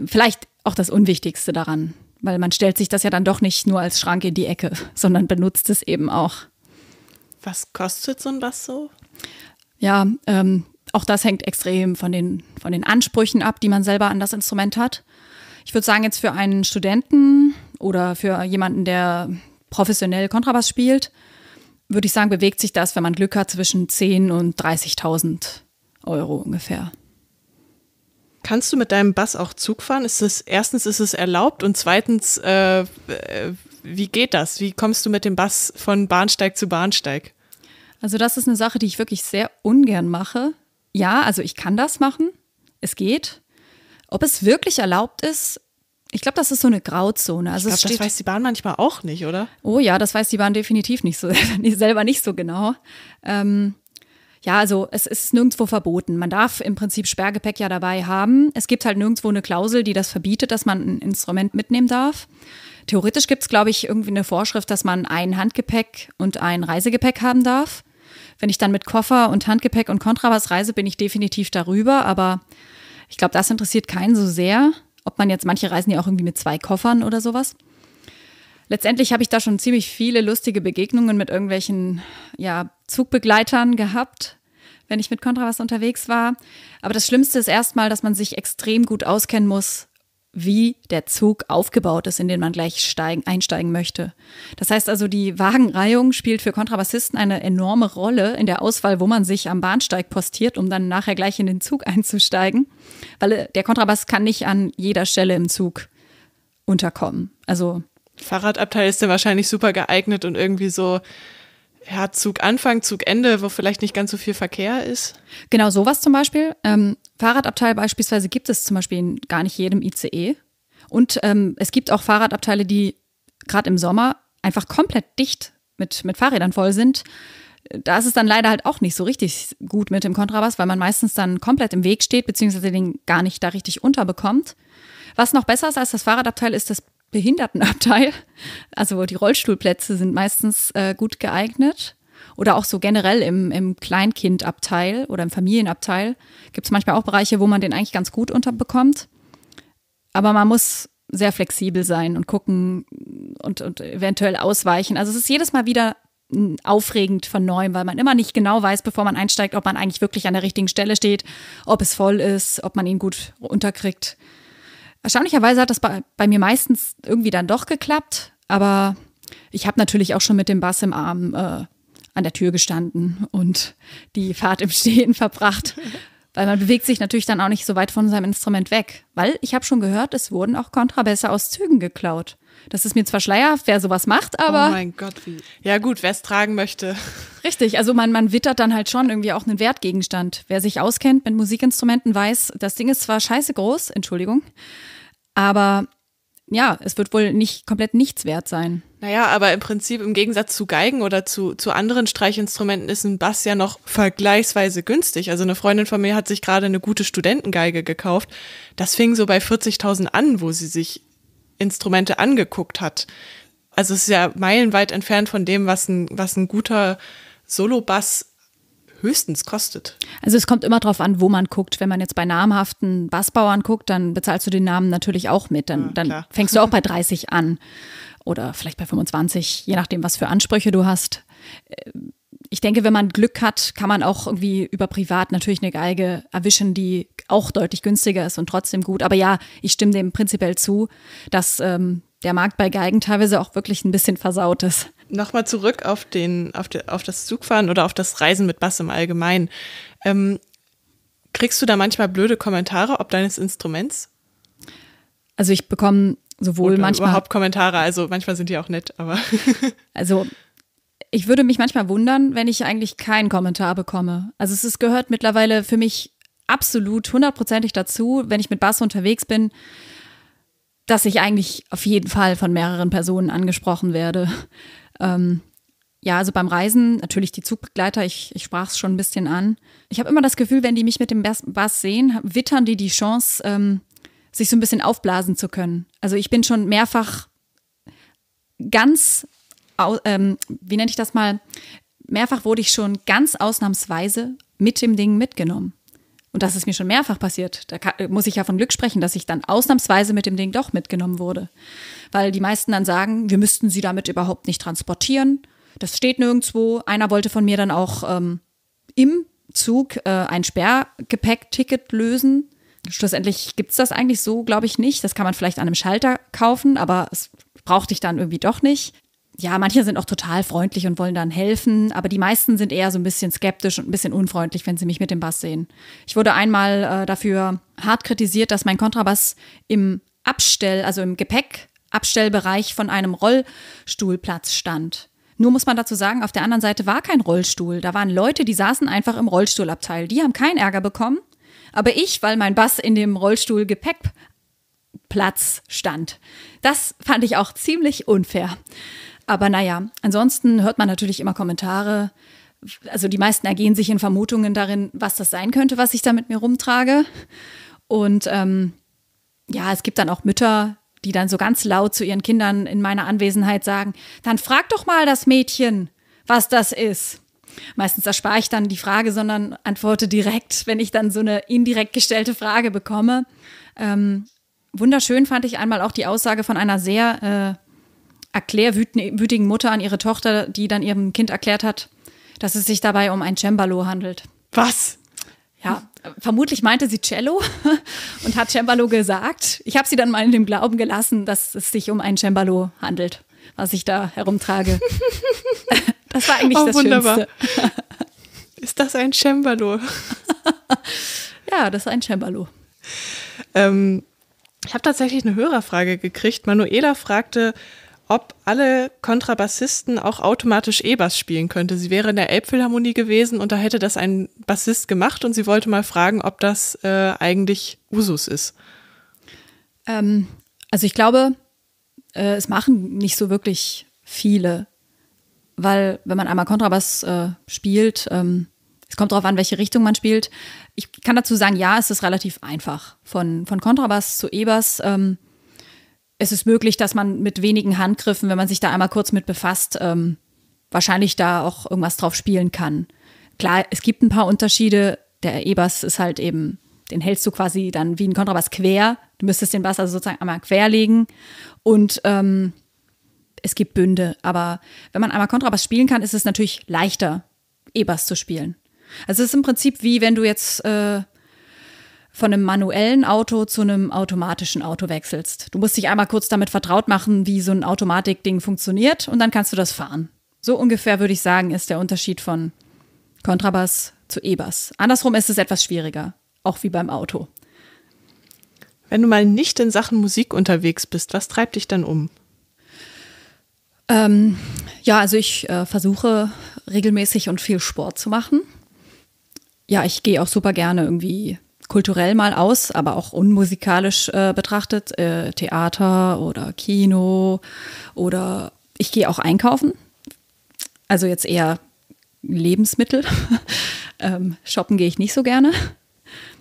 vielleicht auch das Unwichtigste daran, weil man stellt sich das ja dann doch nicht nur als Schrank in die Ecke, sondern benutzt es eben auch. Was kostet so ein Bass so? Ja, ähm, auch das hängt extrem von den, von den Ansprüchen ab, die man selber an das Instrument hat. Ich würde sagen, jetzt für einen Studenten oder für jemanden, der professionell Kontrabass spielt, würde ich sagen, bewegt sich das, wenn man Glück hat, zwischen 10.000 und 30.000 Euro ungefähr. Kannst du mit deinem Bass auch Zug fahren? Ist es, erstens ist es erlaubt und zweitens äh, äh wie geht das? Wie kommst du mit dem Bass von Bahnsteig zu Bahnsteig? Also das ist eine Sache, die ich wirklich sehr ungern mache. Ja, also ich kann das machen. Es geht. Ob es wirklich erlaubt ist, ich glaube, das ist so eine Grauzone. Also ich glaub, steht, das weiß die Bahn manchmal auch nicht, oder? Oh ja, das weiß die Bahn definitiv nicht so, selber nicht so genau. Ähm, ja, also es ist nirgendwo verboten. Man darf im Prinzip Sperrgepäck ja dabei haben. Es gibt halt nirgendwo eine Klausel, die das verbietet, dass man ein Instrument mitnehmen darf. Theoretisch gibt es, glaube ich, irgendwie eine Vorschrift, dass man ein Handgepäck und ein Reisegepäck haben darf. Wenn ich dann mit Koffer und Handgepäck und Kontrabass reise, bin ich definitiv darüber, aber ich glaube, das interessiert keinen so sehr, ob man jetzt, manche reisen ja auch irgendwie mit zwei Koffern oder sowas. Letztendlich habe ich da schon ziemlich viele lustige Begegnungen mit irgendwelchen ja, Zugbegleitern gehabt, wenn ich mit Kontrabass unterwegs war. Aber das Schlimmste ist erstmal, dass man sich extrem gut auskennen muss wie der Zug aufgebaut ist, in den man gleich steigen, einsteigen möchte. Das heißt also, die Wagenreihung spielt für Kontrabassisten eine enorme Rolle in der Auswahl, wo man sich am Bahnsteig postiert, um dann nachher gleich in den Zug einzusteigen, weil äh, der Kontrabass kann nicht an jeder Stelle im Zug unterkommen. Also Fahrradabteil ist ja wahrscheinlich super geeignet und irgendwie so ja, Zuganfang, Zugende, wo vielleicht nicht ganz so viel Verkehr ist. Genau, sowas zum Beispiel. Ähm, Fahrradabteil beispielsweise gibt es zum Beispiel in gar nicht jedem ICE. Und ähm, es gibt auch Fahrradabteile, die gerade im Sommer einfach komplett dicht mit, mit Fahrrädern voll sind. Da ist es dann leider halt auch nicht so richtig gut mit dem Kontrabass, weil man meistens dann komplett im Weg steht, beziehungsweise den gar nicht da richtig unterbekommt. Was noch besser ist als das Fahrradabteil, ist das Behindertenabteil. Also die Rollstuhlplätze sind meistens äh, gut geeignet. Oder auch so generell im, im Kleinkindabteil oder im Familienabteil gibt es manchmal auch Bereiche, wo man den eigentlich ganz gut unterbekommt. Aber man muss sehr flexibel sein und gucken und, und eventuell ausweichen. Also es ist jedes Mal wieder aufregend von neuem, weil man immer nicht genau weiß, bevor man einsteigt, ob man eigentlich wirklich an der richtigen Stelle steht, ob es voll ist, ob man ihn gut unterkriegt. Erstaunlicherweise hat das bei, bei mir meistens irgendwie dann doch geklappt, aber ich habe natürlich auch schon mit dem Bass im Arm äh, an der Tür gestanden und die Fahrt im Stehen verbracht. Weil man bewegt sich natürlich dann auch nicht so weit von seinem Instrument weg. Weil ich habe schon gehört, es wurden auch Kontrabässe aus Zügen geklaut. Das ist mir zwar schleierhaft, wer sowas macht, oh aber. Oh mein Gott, wie. Ja, gut, wer es tragen möchte. Richtig, also man, man wittert dann halt schon irgendwie auch einen Wertgegenstand. Wer sich auskennt mit Musikinstrumenten, weiß, das Ding ist zwar scheiße groß, Entschuldigung, aber ja, es wird wohl nicht komplett nichts wert sein. Naja, aber im Prinzip im Gegensatz zu Geigen oder zu, zu anderen Streichinstrumenten ist ein Bass ja noch vergleichsweise günstig. Also eine Freundin von mir hat sich gerade eine gute Studentengeige gekauft. Das fing so bei 40.000 an, wo sie sich Instrumente angeguckt hat. Also es ist ja meilenweit entfernt von dem, was ein, was ein guter Solo-Bass höchstens kostet. Also es kommt immer darauf an, wo man guckt. Wenn man jetzt bei namhaften Bassbauern guckt, dann bezahlst du den Namen natürlich auch mit. Dann, ja, dann fängst du auch bei 30 an oder vielleicht bei 25, je nachdem, was für Ansprüche du hast. Äh, ich denke, wenn man Glück hat, kann man auch irgendwie über privat natürlich eine Geige erwischen, die auch deutlich günstiger ist und trotzdem gut. Aber ja, ich stimme dem prinzipiell zu, dass ähm, der Markt bei Geigen teilweise auch wirklich ein bisschen versaut ist. Nochmal zurück auf, den, auf, de, auf das Zugfahren oder auf das Reisen mit Bass im Allgemeinen. Ähm, kriegst du da manchmal blöde Kommentare ob deines Instruments? Also ich bekomme sowohl Oder manchmal. Überhaupt Kommentare, also manchmal sind die auch nett, aber. also ich würde mich manchmal wundern, wenn ich eigentlich keinen Kommentar bekomme. Also es ist, gehört mittlerweile für mich absolut hundertprozentig dazu, wenn ich mit Bass unterwegs bin, dass ich eigentlich auf jeden Fall von mehreren Personen angesprochen werde. Ähm, ja, also beim Reisen natürlich die Zugbegleiter, ich, ich sprach es schon ein bisschen an. Ich habe immer das Gefühl, wenn die mich mit dem Bass sehen, wittern die die Chance, ähm, sich so ein bisschen aufblasen zu können. Also ich bin schon mehrfach ganz, ähm, wie nenne ich das mal, mehrfach wurde ich schon ganz ausnahmsweise mit dem Ding mitgenommen. Und das ist mir schon mehrfach passiert. Da kann, muss ich ja von Glück sprechen, dass ich dann ausnahmsweise mit dem Ding doch mitgenommen wurde. Weil die meisten dann sagen, wir müssten sie damit überhaupt nicht transportieren. Das steht nirgendwo. Einer wollte von mir dann auch ähm, im Zug äh, ein Sperrgepäckticket lösen schlussendlich gibt es das eigentlich so, glaube ich, nicht. Das kann man vielleicht an einem Schalter kaufen, aber es braucht dich dann irgendwie doch nicht. Ja, manche sind auch total freundlich und wollen dann helfen, aber die meisten sind eher so ein bisschen skeptisch und ein bisschen unfreundlich, wenn sie mich mit dem Bass sehen. Ich wurde einmal äh, dafür hart kritisiert, dass mein Kontrabass im Abstell, also im Gepäckabstellbereich von einem Rollstuhlplatz stand. Nur muss man dazu sagen, auf der anderen Seite war kein Rollstuhl. Da waren Leute, die saßen einfach im Rollstuhlabteil. Die haben keinen Ärger bekommen aber ich, weil mein Bass in dem Rollstuhl Gepäckplatz stand. Das fand ich auch ziemlich unfair. Aber naja, ansonsten hört man natürlich immer Kommentare. Also die meisten ergehen sich in Vermutungen darin, was das sein könnte, was ich da mit mir rumtrage. Und ähm, ja, es gibt dann auch Mütter, die dann so ganz laut zu ihren Kindern in meiner Anwesenheit sagen, dann frag doch mal das Mädchen, was das ist. Meistens erspare ich dann die Frage, sondern antworte direkt, wenn ich dann so eine indirekt gestellte Frage bekomme. Ähm, wunderschön fand ich einmal auch die Aussage von einer sehr äh, erklärwütigen Mutter an ihre Tochter, die dann ihrem Kind erklärt hat, dass es sich dabei um ein Cembalo handelt. Was? Ja, vermutlich meinte sie Cello und hat Cembalo gesagt. Ich habe sie dann mal in dem Glauben gelassen, dass es sich um ein Cembalo handelt, was ich da herumtrage. Das war eigentlich oh, das wunderbar. Schönste. Ist das ein Cembalo? ja, das ist ein Cembalo. Ähm, ich habe tatsächlich eine Hörerfrage gekriegt. Manuela fragte, ob alle Kontrabassisten auch automatisch E-Bass spielen könnte. Sie wäre in der Elbphilharmonie gewesen und da hätte das ein Bassist gemacht und sie wollte mal fragen, ob das äh, eigentlich Usus ist. Ähm, also ich glaube, äh, es machen nicht so wirklich viele weil wenn man einmal Kontrabass äh, spielt, ähm, es kommt darauf an, welche Richtung man spielt. Ich kann dazu sagen, ja, es ist relativ einfach. Von, von Kontrabass zu E-Bass ähm, es ist möglich, dass man mit wenigen Handgriffen, wenn man sich da einmal kurz mit befasst, ähm, wahrscheinlich da auch irgendwas drauf spielen kann. Klar, es gibt ein paar Unterschiede. Der E-Bass ist halt eben, den hältst du quasi dann wie ein Kontrabass quer. Du müsstest den Bass also sozusagen einmal quer legen. Und ähm, es gibt Bünde, aber wenn man einmal Kontrabass spielen kann, ist es natürlich leichter, E-Bass zu spielen. Also es ist im Prinzip wie wenn du jetzt äh, von einem manuellen Auto zu einem automatischen Auto wechselst. Du musst dich einmal kurz damit vertraut machen, wie so ein Automatikding funktioniert und dann kannst du das fahren. So ungefähr würde ich sagen, ist der Unterschied von Kontrabass zu E-Bass. Andersrum ist es etwas schwieriger, auch wie beim Auto. Wenn du mal nicht in Sachen Musik unterwegs bist, was treibt dich dann um? Ähm, ja, also ich äh, versuche regelmäßig und viel Sport zu machen. Ja, ich gehe auch super gerne irgendwie kulturell mal aus, aber auch unmusikalisch äh, betrachtet, äh, Theater oder Kino oder ich gehe auch einkaufen. Also jetzt eher Lebensmittel. ähm, shoppen gehe ich nicht so gerne.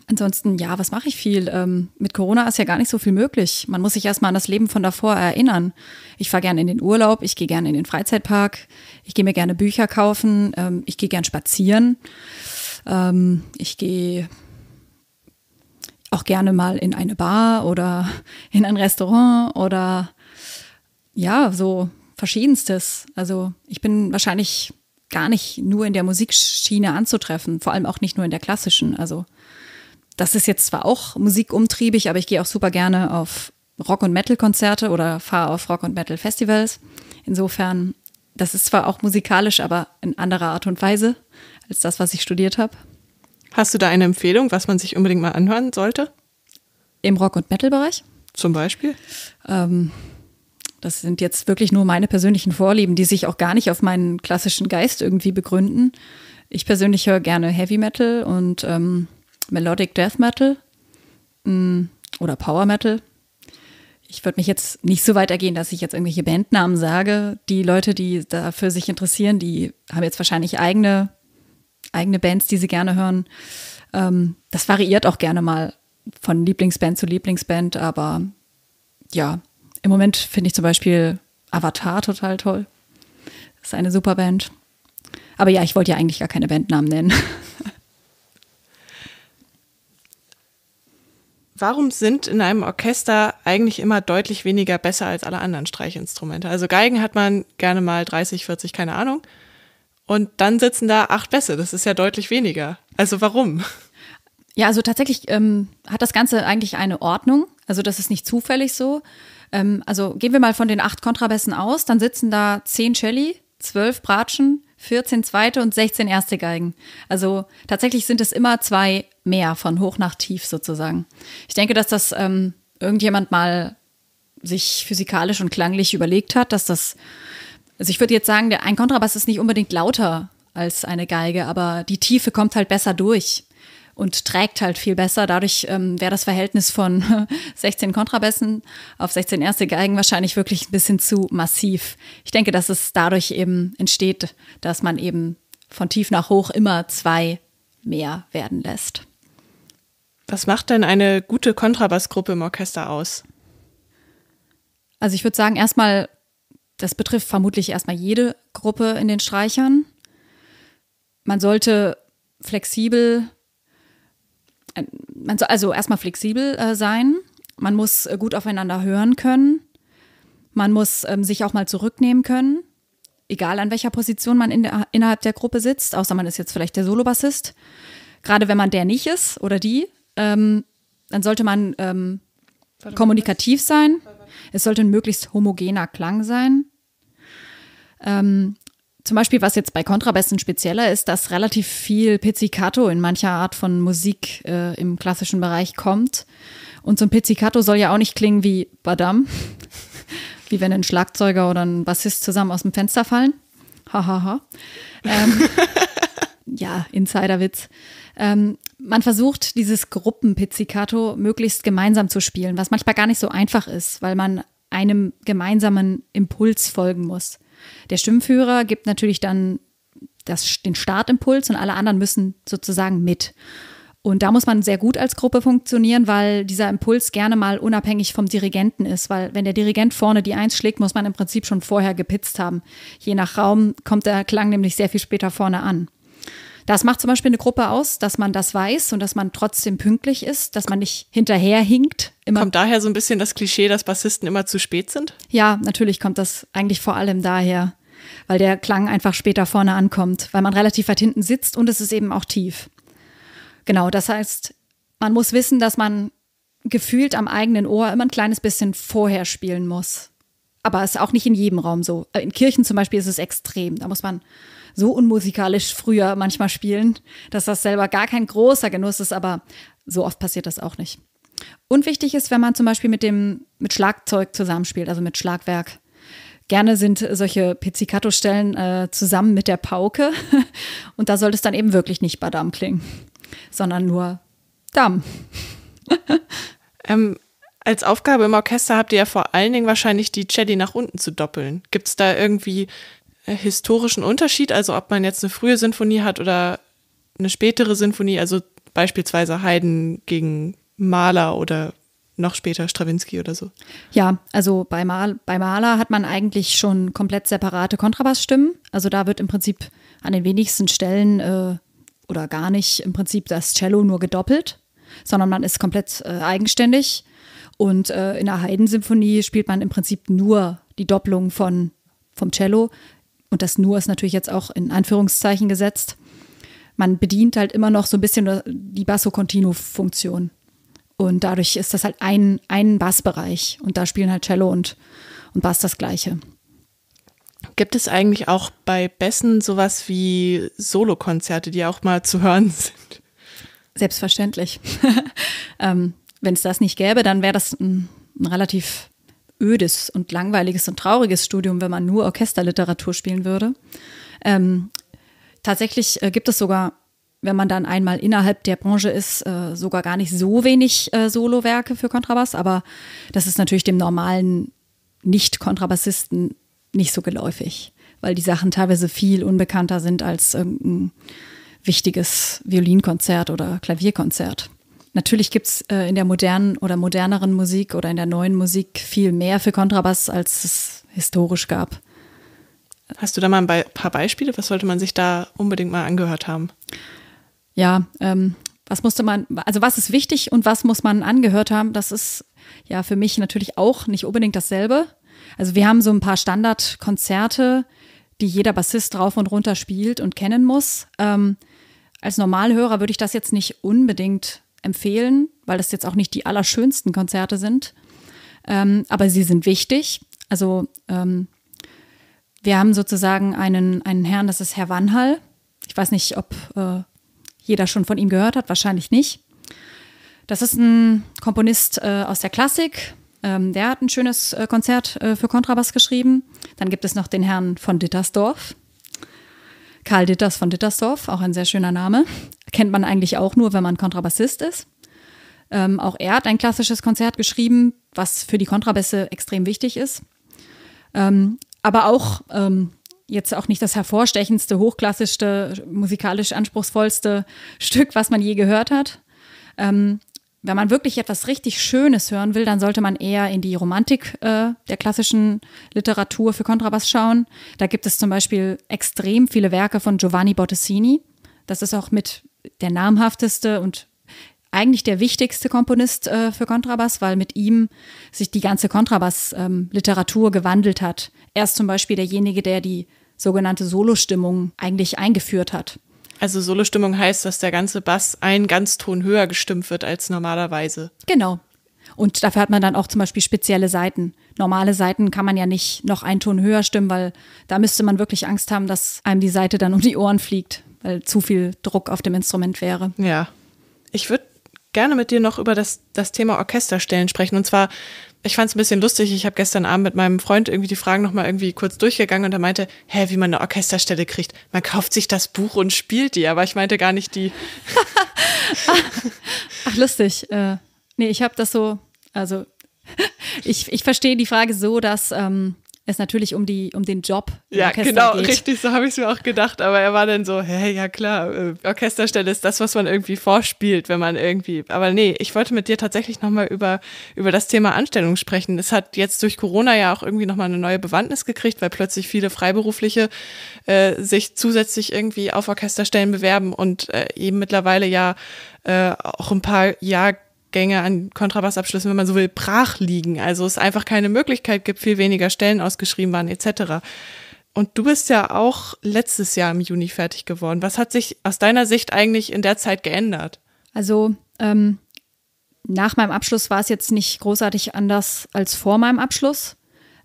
Ansonsten, ja, was mache ich viel? Ähm, mit Corona ist ja gar nicht so viel möglich. Man muss sich erstmal an das Leben von davor erinnern. Ich fahre gerne in den Urlaub, ich gehe gerne in den Freizeitpark, ich gehe mir gerne Bücher kaufen, ähm, ich gehe gerne spazieren, ähm, ich gehe auch gerne mal in eine Bar oder in ein Restaurant oder ja, so verschiedenstes. Also ich bin wahrscheinlich gar nicht nur in der Musikschiene anzutreffen, vor allem auch nicht nur in der klassischen. Also das ist jetzt zwar auch musikumtriebig, aber ich gehe auch super gerne auf Rock- und Metal-Konzerte oder fahre auf Rock- und Metal-Festivals. Insofern, das ist zwar auch musikalisch, aber in anderer Art und Weise als das, was ich studiert habe. Hast du da eine Empfehlung, was man sich unbedingt mal anhören sollte? Im Rock- und Metal-Bereich? Zum Beispiel? Ähm, das sind jetzt wirklich nur meine persönlichen Vorlieben, die sich auch gar nicht auf meinen klassischen Geist irgendwie begründen. Ich persönlich höre gerne Heavy Metal und ähm, Melodic Death Metal mh, mm, oder Power Metal. Ich würde mich jetzt nicht so weit ergehen, dass ich jetzt irgendwelche Bandnamen sage. Die Leute, die dafür sich interessieren, die haben jetzt wahrscheinlich eigene, eigene Bands, die sie gerne hören. Ähm, das variiert auch gerne mal von Lieblingsband zu Lieblingsband, aber ja, im Moment finde ich zum Beispiel Avatar total toll. Das ist eine super Band. Aber ja, ich wollte ja eigentlich gar keine Bandnamen nennen. warum sind in einem Orchester eigentlich immer deutlich weniger besser als alle anderen Streichinstrumente? Also Geigen hat man gerne mal 30, 40, keine Ahnung. Und dann sitzen da acht Bässe. Das ist ja deutlich weniger. Also warum? Ja, also tatsächlich ähm, hat das Ganze eigentlich eine Ordnung. Also das ist nicht zufällig so. Ähm, also gehen wir mal von den acht Kontrabässen aus. Dann sitzen da zehn Celli, zwölf Bratschen, 14 zweite und 16 erste Geigen. Also tatsächlich sind es immer zwei mehr, von hoch nach tief sozusagen. Ich denke, dass das ähm, irgendjemand mal sich physikalisch und klanglich überlegt hat, dass das, also ich würde jetzt sagen, der, ein Kontrabass ist nicht unbedingt lauter als eine Geige, aber die Tiefe kommt halt besser durch und trägt halt viel besser. Dadurch ähm, wäre das Verhältnis von 16 Kontrabässen auf 16 erste Geigen wahrscheinlich wirklich ein bisschen zu massiv. Ich denke, dass es dadurch eben entsteht, dass man eben von tief nach hoch immer zwei mehr werden lässt. Was macht denn eine gute Kontrabassgruppe im Orchester aus? Also ich würde sagen, erstmal, das betrifft vermutlich erstmal jede Gruppe in den Streichern. Man sollte flexibel, äh, man soll also erstmal flexibel äh, sein. Man muss äh, gut aufeinander hören können. Man muss ähm, sich auch mal zurücknehmen können, egal an welcher Position man in der, innerhalb der Gruppe sitzt, außer man ist jetzt vielleicht der Solobassist. Gerade wenn man der nicht ist oder die, ähm, dann sollte man ähm, kommunikativ sein. Es sollte ein möglichst homogener Klang sein. Ähm, zum Beispiel, was jetzt bei Kontrabässen spezieller ist, dass relativ viel Pizzicato in mancher Art von Musik äh, im klassischen Bereich kommt. Und so ein Pizzicato soll ja auch nicht klingen wie Badam, wie wenn ein Schlagzeuger oder ein Bassist zusammen aus dem Fenster fallen. Hahaha. Ha, ha. ähm, ja, Insiderwitz. Ähm, man versucht, dieses Gruppenpizzicato möglichst gemeinsam zu spielen, was manchmal gar nicht so einfach ist, weil man einem gemeinsamen Impuls folgen muss. Der Stimmführer gibt natürlich dann das, den Startimpuls und alle anderen müssen sozusagen mit. Und da muss man sehr gut als Gruppe funktionieren, weil dieser Impuls gerne mal unabhängig vom Dirigenten ist. Weil wenn der Dirigent vorne die Eins schlägt, muss man im Prinzip schon vorher gepitzt haben. Je nach Raum kommt der Klang nämlich sehr viel später vorne an. Das macht zum Beispiel eine Gruppe aus, dass man das weiß und dass man trotzdem pünktlich ist, dass man nicht hinterherhinkt. Immer. Kommt daher so ein bisschen das Klischee, dass Bassisten immer zu spät sind? Ja, natürlich kommt das eigentlich vor allem daher, weil der Klang einfach später vorne ankommt, weil man relativ weit hinten sitzt und es ist eben auch tief. Genau, das heißt, man muss wissen, dass man gefühlt am eigenen Ohr immer ein kleines bisschen vorher spielen muss. Aber es ist auch nicht in jedem Raum so. Äh, in Kirchen zum Beispiel ist es extrem. Da muss man so unmusikalisch früher manchmal spielen, dass das selber gar kein großer Genuss ist, aber so oft passiert das auch nicht. Und wichtig ist, wenn man zum Beispiel mit dem mit Schlagzeug zusammenspielt, also mit Schlagwerk. Gerne sind solche Pizzicato-Stellen äh, zusammen mit der Pauke. Und da sollte es dann eben wirklich nicht Badam klingen, sondern nur Damm. ähm, als Aufgabe im Orchester habt ihr ja vor allen Dingen wahrscheinlich die Celli nach unten zu doppeln. Gibt es da irgendwie äh, historischen Unterschied, also ob man jetzt eine frühe Sinfonie hat oder eine spätere Sinfonie, also beispielsweise Haydn gegen Mahler oder noch später Stravinsky oder so. Ja, also bei, Mal, bei Mahler hat man eigentlich schon komplett separate Kontrabassstimmen. Also da wird im Prinzip an den wenigsten Stellen äh, oder gar nicht im Prinzip das Cello nur gedoppelt, sondern man ist komplett äh, eigenständig. Und äh, in der Haydn-Symphonie spielt man im Prinzip nur die Doppelung von, vom Cello und das nur ist natürlich jetzt auch in Anführungszeichen gesetzt. Man bedient halt immer noch so ein bisschen die Basso-Continuo-Funktion. Und dadurch ist das halt ein, ein Bassbereich. Und da spielen halt Cello und, und Bass das Gleiche. Gibt es eigentlich auch bei Bässen sowas wie Solokonzerte, die auch mal zu hören sind? Selbstverständlich. ähm, Wenn es das nicht gäbe, dann wäre das ein, ein relativ ödes und langweiliges und trauriges Studium, wenn man nur Orchesterliteratur spielen würde. Ähm, tatsächlich äh, gibt es sogar, wenn man dann einmal innerhalb der Branche ist, äh, sogar gar nicht so wenig äh, Solowerke für Kontrabass, aber das ist natürlich dem normalen Nicht-Kontrabassisten nicht so geläufig, weil die Sachen teilweise viel unbekannter sind als irgendein wichtiges Violinkonzert oder Klavierkonzert. Natürlich gibt es äh, in der modernen oder moderneren Musik oder in der neuen Musik viel mehr für Kontrabass, als es historisch gab. Hast du da mal ein paar Beispiele? Was sollte man sich da unbedingt mal angehört haben? Ja, ähm, was musste man, also was ist wichtig und was muss man angehört haben? Das ist ja für mich natürlich auch nicht unbedingt dasselbe. Also wir haben so ein paar Standardkonzerte, die jeder Bassist drauf und runter spielt und kennen muss. Ähm, als Normalhörer würde ich das jetzt nicht unbedingt empfehlen, weil das jetzt auch nicht die allerschönsten Konzerte sind. Ähm, aber sie sind wichtig. Also ähm, wir haben sozusagen einen, einen Herrn, das ist Herr Wanhall. Ich weiß nicht, ob äh, jeder schon von ihm gehört hat, wahrscheinlich nicht. Das ist ein Komponist äh, aus der Klassik. Ähm, der hat ein schönes äh, Konzert äh, für Kontrabass geschrieben. Dann gibt es noch den Herrn von Dittersdorf. Karl Ditters von Dittersdorf, auch ein sehr schöner Name, kennt man eigentlich auch nur, wenn man Kontrabassist ist. Ähm, auch er hat ein klassisches Konzert geschrieben, was für die Kontrabässe extrem wichtig ist. Ähm, aber auch ähm, jetzt auch nicht das hervorstechendste, hochklassischste, musikalisch anspruchsvollste Stück, was man je gehört hat. Ähm, wenn man wirklich etwas richtig Schönes hören will, dann sollte man eher in die Romantik äh, der klassischen Literatur für Kontrabass schauen. Da gibt es zum Beispiel extrem viele Werke von Giovanni Bottesini. Das ist auch mit der namhafteste und eigentlich der wichtigste Komponist äh, für Kontrabass, weil mit ihm sich die ganze Kontrabass-Literatur ähm, gewandelt hat. Er ist zum Beispiel derjenige, der die sogenannte Solostimmung eigentlich eingeführt hat. Also Solostimmung heißt, dass der ganze Bass einen Ganzton höher gestimmt wird als normalerweise. Genau. Und dafür hat man dann auch zum Beispiel spezielle Seiten. Normale Seiten kann man ja nicht noch einen Ton höher stimmen, weil da müsste man wirklich Angst haben, dass einem die Seite dann um die Ohren fliegt, weil zu viel Druck auf dem Instrument wäre. Ja. Ich würde gerne mit dir noch über das, das Thema Orchesterstellen sprechen. Und zwar ich fand es ein bisschen lustig. Ich habe gestern Abend mit meinem Freund irgendwie die Fragen nochmal irgendwie kurz durchgegangen und er meinte, hä, wie man eine Orchesterstelle kriegt. Man kauft sich das Buch und spielt die, aber ich meinte gar nicht die. Ach, lustig. Äh, nee, ich habe das so, also ich, ich verstehe die Frage so, dass ähm, es natürlich um, die, um den Job im ja, Orchester genau, geht. richtig, so habe ich es mir auch gedacht. Aber er war dann so, hä, ja klar, äh, Orchesterstelle ist das, was man irgendwie vorspielt, wenn man irgendwie. Aber nee, ich wollte mit dir tatsächlich nochmal über, über das Thema Anstellung sprechen. Es hat jetzt durch Corona ja auch irgendwie nochmal eine neue Bewandtnis gekriegt, weil plötzlich viele Freiberufliche äh, sich zusätzlich irgendwie auf Orchesterstellen bewerben und äh, eben mittlerweile ja äh, auch ein paar Jahre Gänge an Kontrabassabschlüssen, wenn man so will, brach liegen. Also es einfach keine Möglichkeit gibt, viel weniger Stellen ausgeschrieben waren etc. Und du bist ja auch letztes Jahr im Juni fertig geworden. Was hat sich aus deiner Sicht eigentlich in der Zeit geändert? Also ähm, nach meinem Abschluss war es jetzt nicht großartig anders als vor meinem Abschluss.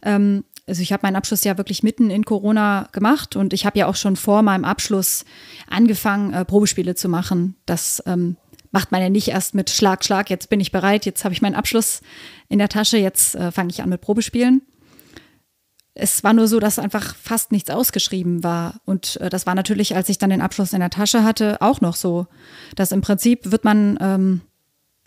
Ähm, also ich habe meinen Abschluss ja wirklich mitten in Corona gemacht und ich habe ja auch schon vor meinem Abschluss angefangen, äh, Probespiele zu machen. Das ähm, macht man ja nicht erst mit Schlag, Schlag, jetzt bin ich bereit, jetzt habe ich meinen Abschluss in der Tasche, jetzt äh, fange ich an mit Probespielen. Es war nur so, dass einfach fast nichts ausgeschrieben war. Und äh, das war natürlich, als ich dann den Abschluss in der Tasche hatte, auch noch so. Dass im Prinzip wird man, ähm,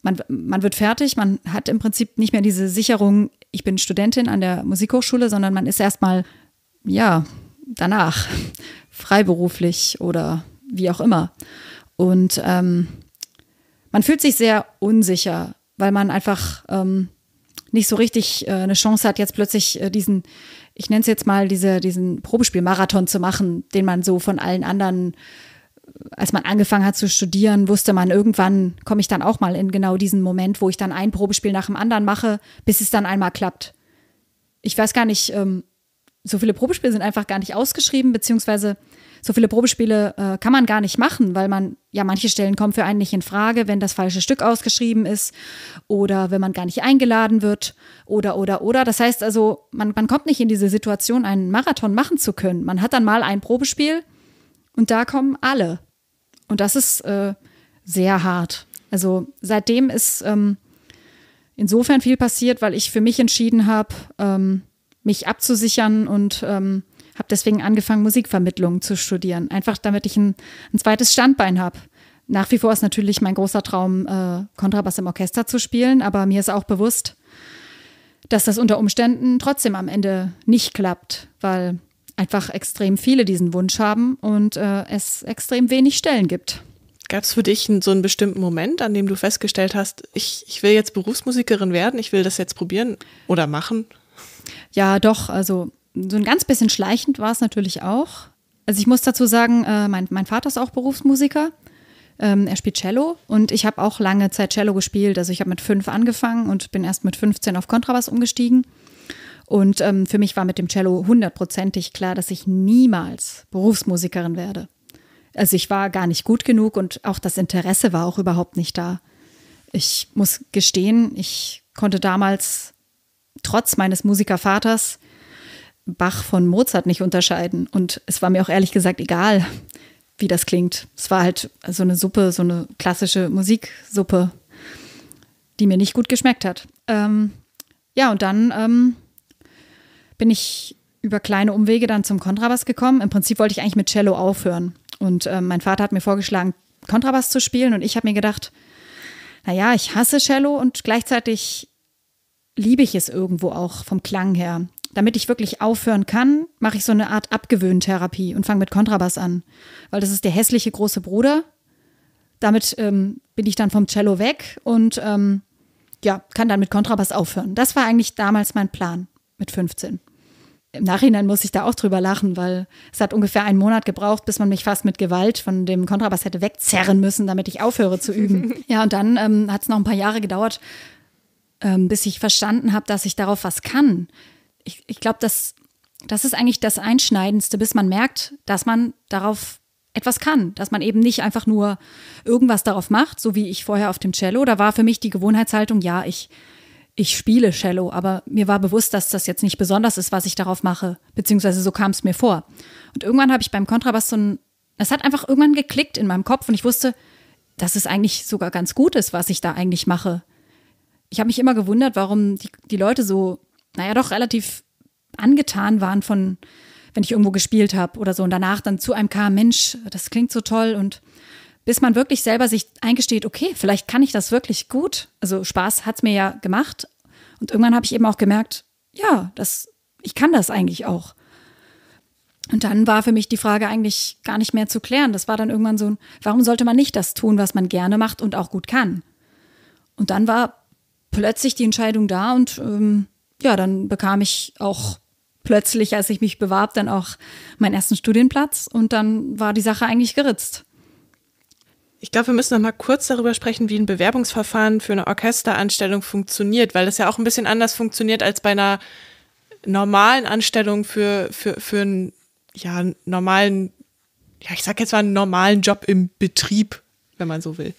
man, man wird fertig, man hat im Prinzip nicht mehr diese Sicherung, ich bin Studentin an der Musikhochschule, sondern man ist erstmal, ja, danach, freiberuflich oder wie auch immer. Und ähm, man fühlt sich sehr unsicher, weil man einfach ähm, nicht so richtig äh, eine Chance hat, jetzt plötzlich äh, diesen, ich nenne es jetzt mal, diese, diesen Probespielmarathon zu machen, den man so von allen anderen, äh, als man angefangen hat zu studieren, wusste man, irgendwann komme ich dann auch mal in genau diesen Moment, wo ich dann ein Probespiel nach dem anderen mache, bis es dann einmal klappt. Ich weiß gar nicht, ähm, so viele Probespiele sind einfach gar nicht ausgeschrieben, beziehungsweise so viele Probespiele äh, kann man gar nicht machen, weil man, ja, manche Stellen kommen für einen nicht in Frage, wenn das falsche Stück ausgeschrieben ist oder wenn man gar nicht eingeladen wird oder, oder, oder. Das heißt also, man, man kommt nicht in diese Situation, einen Marathon machen zu können. Man hat dann mal ein Probespiel und da kommen alle. Und das ist äh, sehr hart. Also seitdem ist ähm, insofern viel passiert, weil ich für mich entschieden habe, ähm, mich abzusichern und ähm, habe deswegen angefangen, Musikvermittlung zu studieren, einfach damit ich ein, ein zweites Standbein habe. Nach wie vor ist natürlich mein großer Traum, äh, Kontrabass im Orchester zu spielen, aber mir ist auch bewusst, dass das unter Umständen trotzdem am Ende nicht klappt, weil einfach extrem viele diesen Wunsch haben und äh, es extrem wenig Stellen gibt. Gab es für dich so einen bestimmten Moment, an dem du festgestellt hast, ich, ich will jetzt Berufsmusikerin werden, ich will das jetzt probieren oder machen? Ja, doch. Also so ein ganz bisschen schleichend war es natürlich auch. Also ich muss dazu sagen, äh, mein, mein Vater ist auch Berufsmusiker. Ähm, er spielt Cello und ich habe auch lange Zeit Cello gespielt. Also ich habe mit fünf angefangen und bin erst mit 15 auf Kontrabass umgestiegen. Und ähm, für mich war mit dem Cello hundertprozentig klar, dass ich niemals Berufsmusikerin werde. Also ich war gar nicht gut genug und auch das Interesse war auch überhaupt nicht da. Ich muss gestehen, ich konnte damals trotz meines Musikervaters Bach von Mozart nicht unterscheiden. Und es war mir auch ehrlich gesagt egal, wie das klingt. Es war halt so eine Suppe, so eine klassische Musiksuppe, die mir nicht gut geschmeckt hat. Ähm, ja, und dann ähm, bin ich über kleine Umwege dann zum Kontrabass gekommen. Im Prinzip wollte ich eigentlich mit Cello aufhören. Und äh, mein Vater hat mir vorgeschlagen, Kontrabass zu spielen. Und ich habe mir gedacht, naja, ich hasse Cello und gleichzeitig liebe ich es irgendwo auch vom Klang her damit ich wirklich aufhören kann, mache ich so eine Art Abgewöhntherapie und fange mit Kontrabass an. Weil das ist der hässliche große Bruder. Damit ähm, bin ich dann vom Cello weg und ähm, ja, kann dann mit Kontrabass aufhören. Das war eigentlich damals mein Plan mit 15. Im Nachhinein muss ich da auch drüber lachen, weil es hat ungefähr einen Monat gebraucht, bis man mich fast mit Gewalt von dem Kontrabass hätte wegzerren müssen, damit ich aufhöre zu üben. ja, und dann ähm, hat es noch ein paar Jahre gedauert, ähm, bis ich verstanden habe, dass ich darauf was kann ich, ich glaube, das, das ist eigentlich das Einschneidendste, bis man merkt, dass man darauf etwas kann, dass man eben nicht einfach nur irgendwas darauf macht, so wie ich vorher auf dem Cello. Da war für mich die Gewohnheitshaltung, ja, ich, ich spiele Cello, aber mir war bewusst, dass das jetzt nicht besonders ist, was ich darauf mache, beziehungsweise so kam es mir vor. Und irgendwann habe ich beim Kontrabass so ein, es hat einfach irgendwann geklickt in meinem Kopf und ich wusste, dass es eigentlich sogar ganz gut ist, was ich da eigentlich mache. Ich habe mich immer gewundert, warum die, die Leute so naja, doch relativ angetan waren von, wenn ich irgendwo gespielt habe oder so und danach dann zu einem kam, Mensch, das klingt so toll und bis man wirklich selber sich eingesteht, okay, vielleicht kann ich das wirklich gut. Also Spaß hat es mir ja gemacht und irgendwann habe ich eben auch gemerkt, ja, das, ich kann das eigentlich auch. Und dann war für mich die Frage eigentlich gar nicht mehr zu klären. Das war dann irgendwann so ein, warum sollte man nicht das tun, was man gerne macht und auch gut kann? Und dann war plötzlich die Entscheidung da und ähm, ja, dann bekam ich auch plötzlich, als ich mich bewarb, dann auch meinen ersten Studienplatz und dann war die Sache eigentlich geritzt. Ich glaube, wir müssen noch mal kurz darüber sprechen, wie ein Bewerbungsverfahren für eine Orchesteranstellung funktioniert, weil das ja auch ein bisschen anders funktioniert als bei einer normalen Anstellung für, für, für einen ja, normalen, ja, ich sag jetzt mal einen normalen Job im Betrieb, wenn man so will.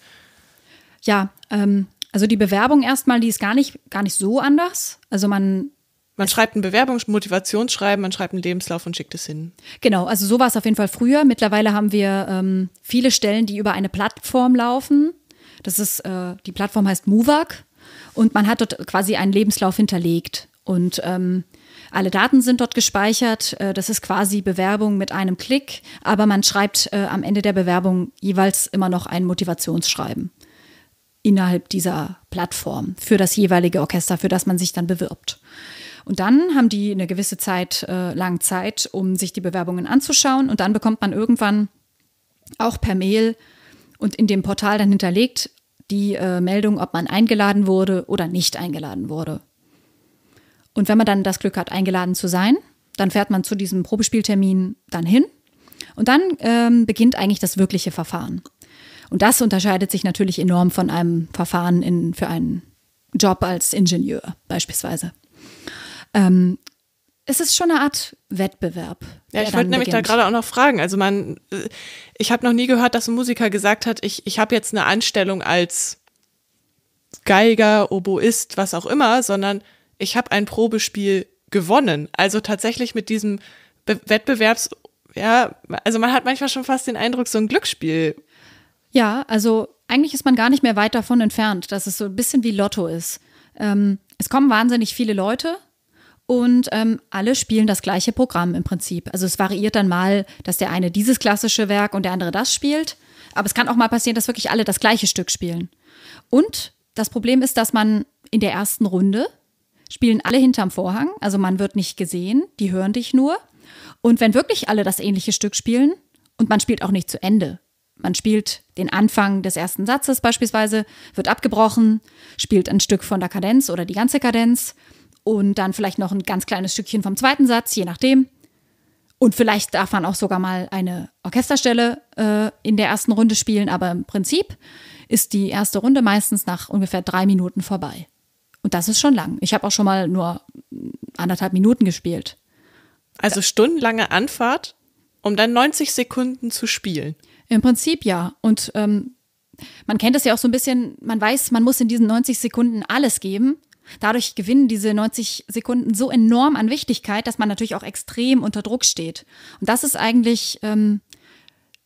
Ja, ähm, also die Bewerbung erstmal, die ist gar nicht, gar nicht so anders. Also man man schreibt ein Bewerbungsmotivationsschreiben, man schreibt einen Lebenslauf und schickt es hin. Genau, also so war es auf jeden Fall früher. Mittlerweile haben wir ähm, viele Stellen, die über eine Plattform laufen. Das ist, äh, die Plattform heißt Movac und man hat dort quasi einen Lebenslauf hinterlegt. Und ähm, alle Daten sind dort gespeichert. Äh, das ist quasi Bewerbung mit einem Klick, aber man schreibt äh, am Ende der Bewerbung jeweils immer noch ein Motivationsschreiben innerhalb dieser Plattform für das jeweilige Orchester, für das man sich dann bewirbt. Und dann haben die eine gewisse Zeit, äh, lang Zeit, um sich die Bewerbungen anzuschauen. Und dann bekommt man irgendwann auch per Mail und in dem Portal dann hinterlegt die äh, Meldung, ob man eingeladen wurde oder nicht eingeladen wurde. Und wenn man dann das Glück hat, eingeladen zu sein, dann fährt man zu diesem Probespieltermin dann hin. Und dann ähm, beginnt eigentlich das wirkliche Verfahren. Und das unterscheidet sich natürlich enorm von einem Verfahren in, für einen Job als Ingenieur beispielsweise. Ähm, es ist schon eine Art Wettbewerb. Ja, ich wollte nämlich beginnt. da gerade auch noch fragen. Also man, äh, ich habe noch nie gehört, dass ein Musiker gesagt hat, ich, ich habe jetzt eine Anstellung als Geiger, Oboist, was auch immer, sondern ich habe ein Probespiel gewonnen. Also tatsächlich mit diesem Be Wettbewerbs, ja, also man hat manchmal schon fast den Eindruck, so ein Glücksspiel ja, also eigentlich ist man gar nicht mehr weit davon entfernt, dass es so ein bisschen wie Lotto ist. Ähm, es kommen wahnsinnig viele Leute und ähm, alle spielen das gleiche Programm im Prinzip. Also es variiert dann mal, dass der eine dieses klassische Werk und der andere das spielt. Aber es kann auch mal passieren, dass wirklich alle das gleiche Stück spielen. Und das Problem ist, dass man in der ersten Runde spielen alle hinterm Vorhang, also man wird nicht gesehen, die hören dich nur. Und wenn wirklich alle das ähnliche Stück spielen und man spielt auch nicht zu Ende, man spielt den Anfang des ersten Satzes beispielsweise, wird abgebrochen, spielt ein Stück von der Kadenz oder die ganze Kadenz und dann vielleicht noch ein ganz kleines Stückchen vom zweiten Satz, je nachdem. Und vielleicht darf man auch sogar mal eine Orchesterstelle äh, in der ersten Runde spielen, aber im Prinzip ist die erste Runde meistens nach ungefähr drei Minuten vorbei. Und das ist schon lang. Ich habe auch schon mal nur anderthalb Minuten gespielt. Also stundenlange Anfahrt, um dann 90 Sekunden zu spielen. Im Prinzip ja. Und ähm, man kennt das ja auch so ein bisschen, man weiß, man muss in diesen 90 Sekunden alles geben. Dadurch gewinnen diese 90 Sekunden so enorm an Wichtigkeit, dass man natürlich auch extrem unter Druck steht. Und das ist eigentlich ähm,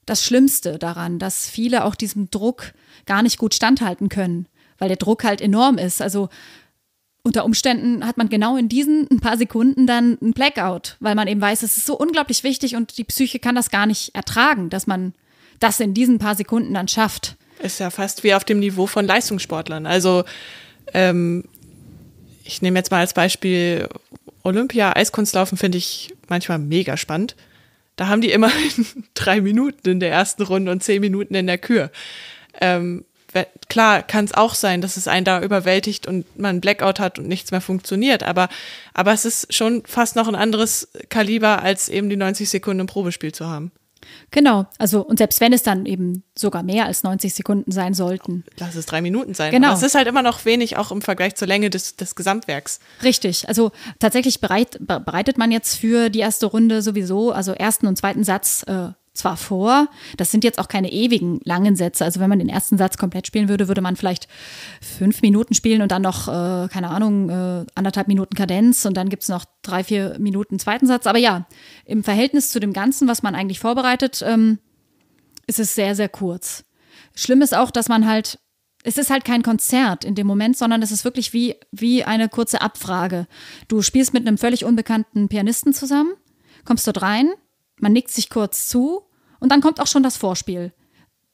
das Schlimmste daran, dass viele auch diesem Druck gar nicht gut standhalten können, weil der Druck halt enorm ist. Also unter Umständen hat man genau in diesen ein paar Sekunden dann ein Blackout, weil man eben weiß, es ist so unglaublich wichtig und die Psyche kann das gar nicht ertragen, dass man das in diesen paar Sekunden dann schafft. Ist ja fast wie auf dem Niveau von Leistungssportlern. Also ähm, ich nehme jetzt mal als Beispiel Olympia, Eiskunstlaufen finde ich manchmal mega spannend. Da haben die immerhin drei Minuten in der ersten Runde und zehn Minuten in der Kür. Ähm, klar kann es auch sein, dass es einen da überwältigt und man einen Blackout hat und nichts mehr funktioniert, aber, aber es ist schon fast noch ein anderes Kaliber, als eben die 90 Sekunden im Probespiel zu haben. Genau, also und selbst wenn es dann eben sogar mehr als 90 Sekunden sein sollten. Lass es drei Minuten sein. Genau. Aber es ist halt immer noch wenig, auch im Vergleich zur Länge des, des Gesamtwerks. Richtig, also tatsächlich bereit, bereitet man jetzt für die erste Runde sowieso, also ersten und zweiten Satz äh, zwar vor, das sind jetzt auch keine ewigen langen Sätze. Also wenn man den ersten Satz komplett spielen würde, würde man vielleicht fünf Minuten spielen und dann noch, äh, keine Ahnung, äh, anderthalb Minuten Kadenz und dann gibt es noch drei, vier Minuten zweiten Satz. Aber ja, im Verhältnis zu dem Ganzen, was man eigentlich vorbereitet, ähm, ist es sehr, sehr kurz. Schlimm ist auch, dass man halt es ist halt kein Konzert in dem Moment, sondern es ist wirklich wie, wie eine kurze Abfrage. Du spielst mit einem völlig unbekannten Pianisten zusammen, kommst dort rein, man nickt sich kurz zu und dann kommt auch schon das Vorspiel.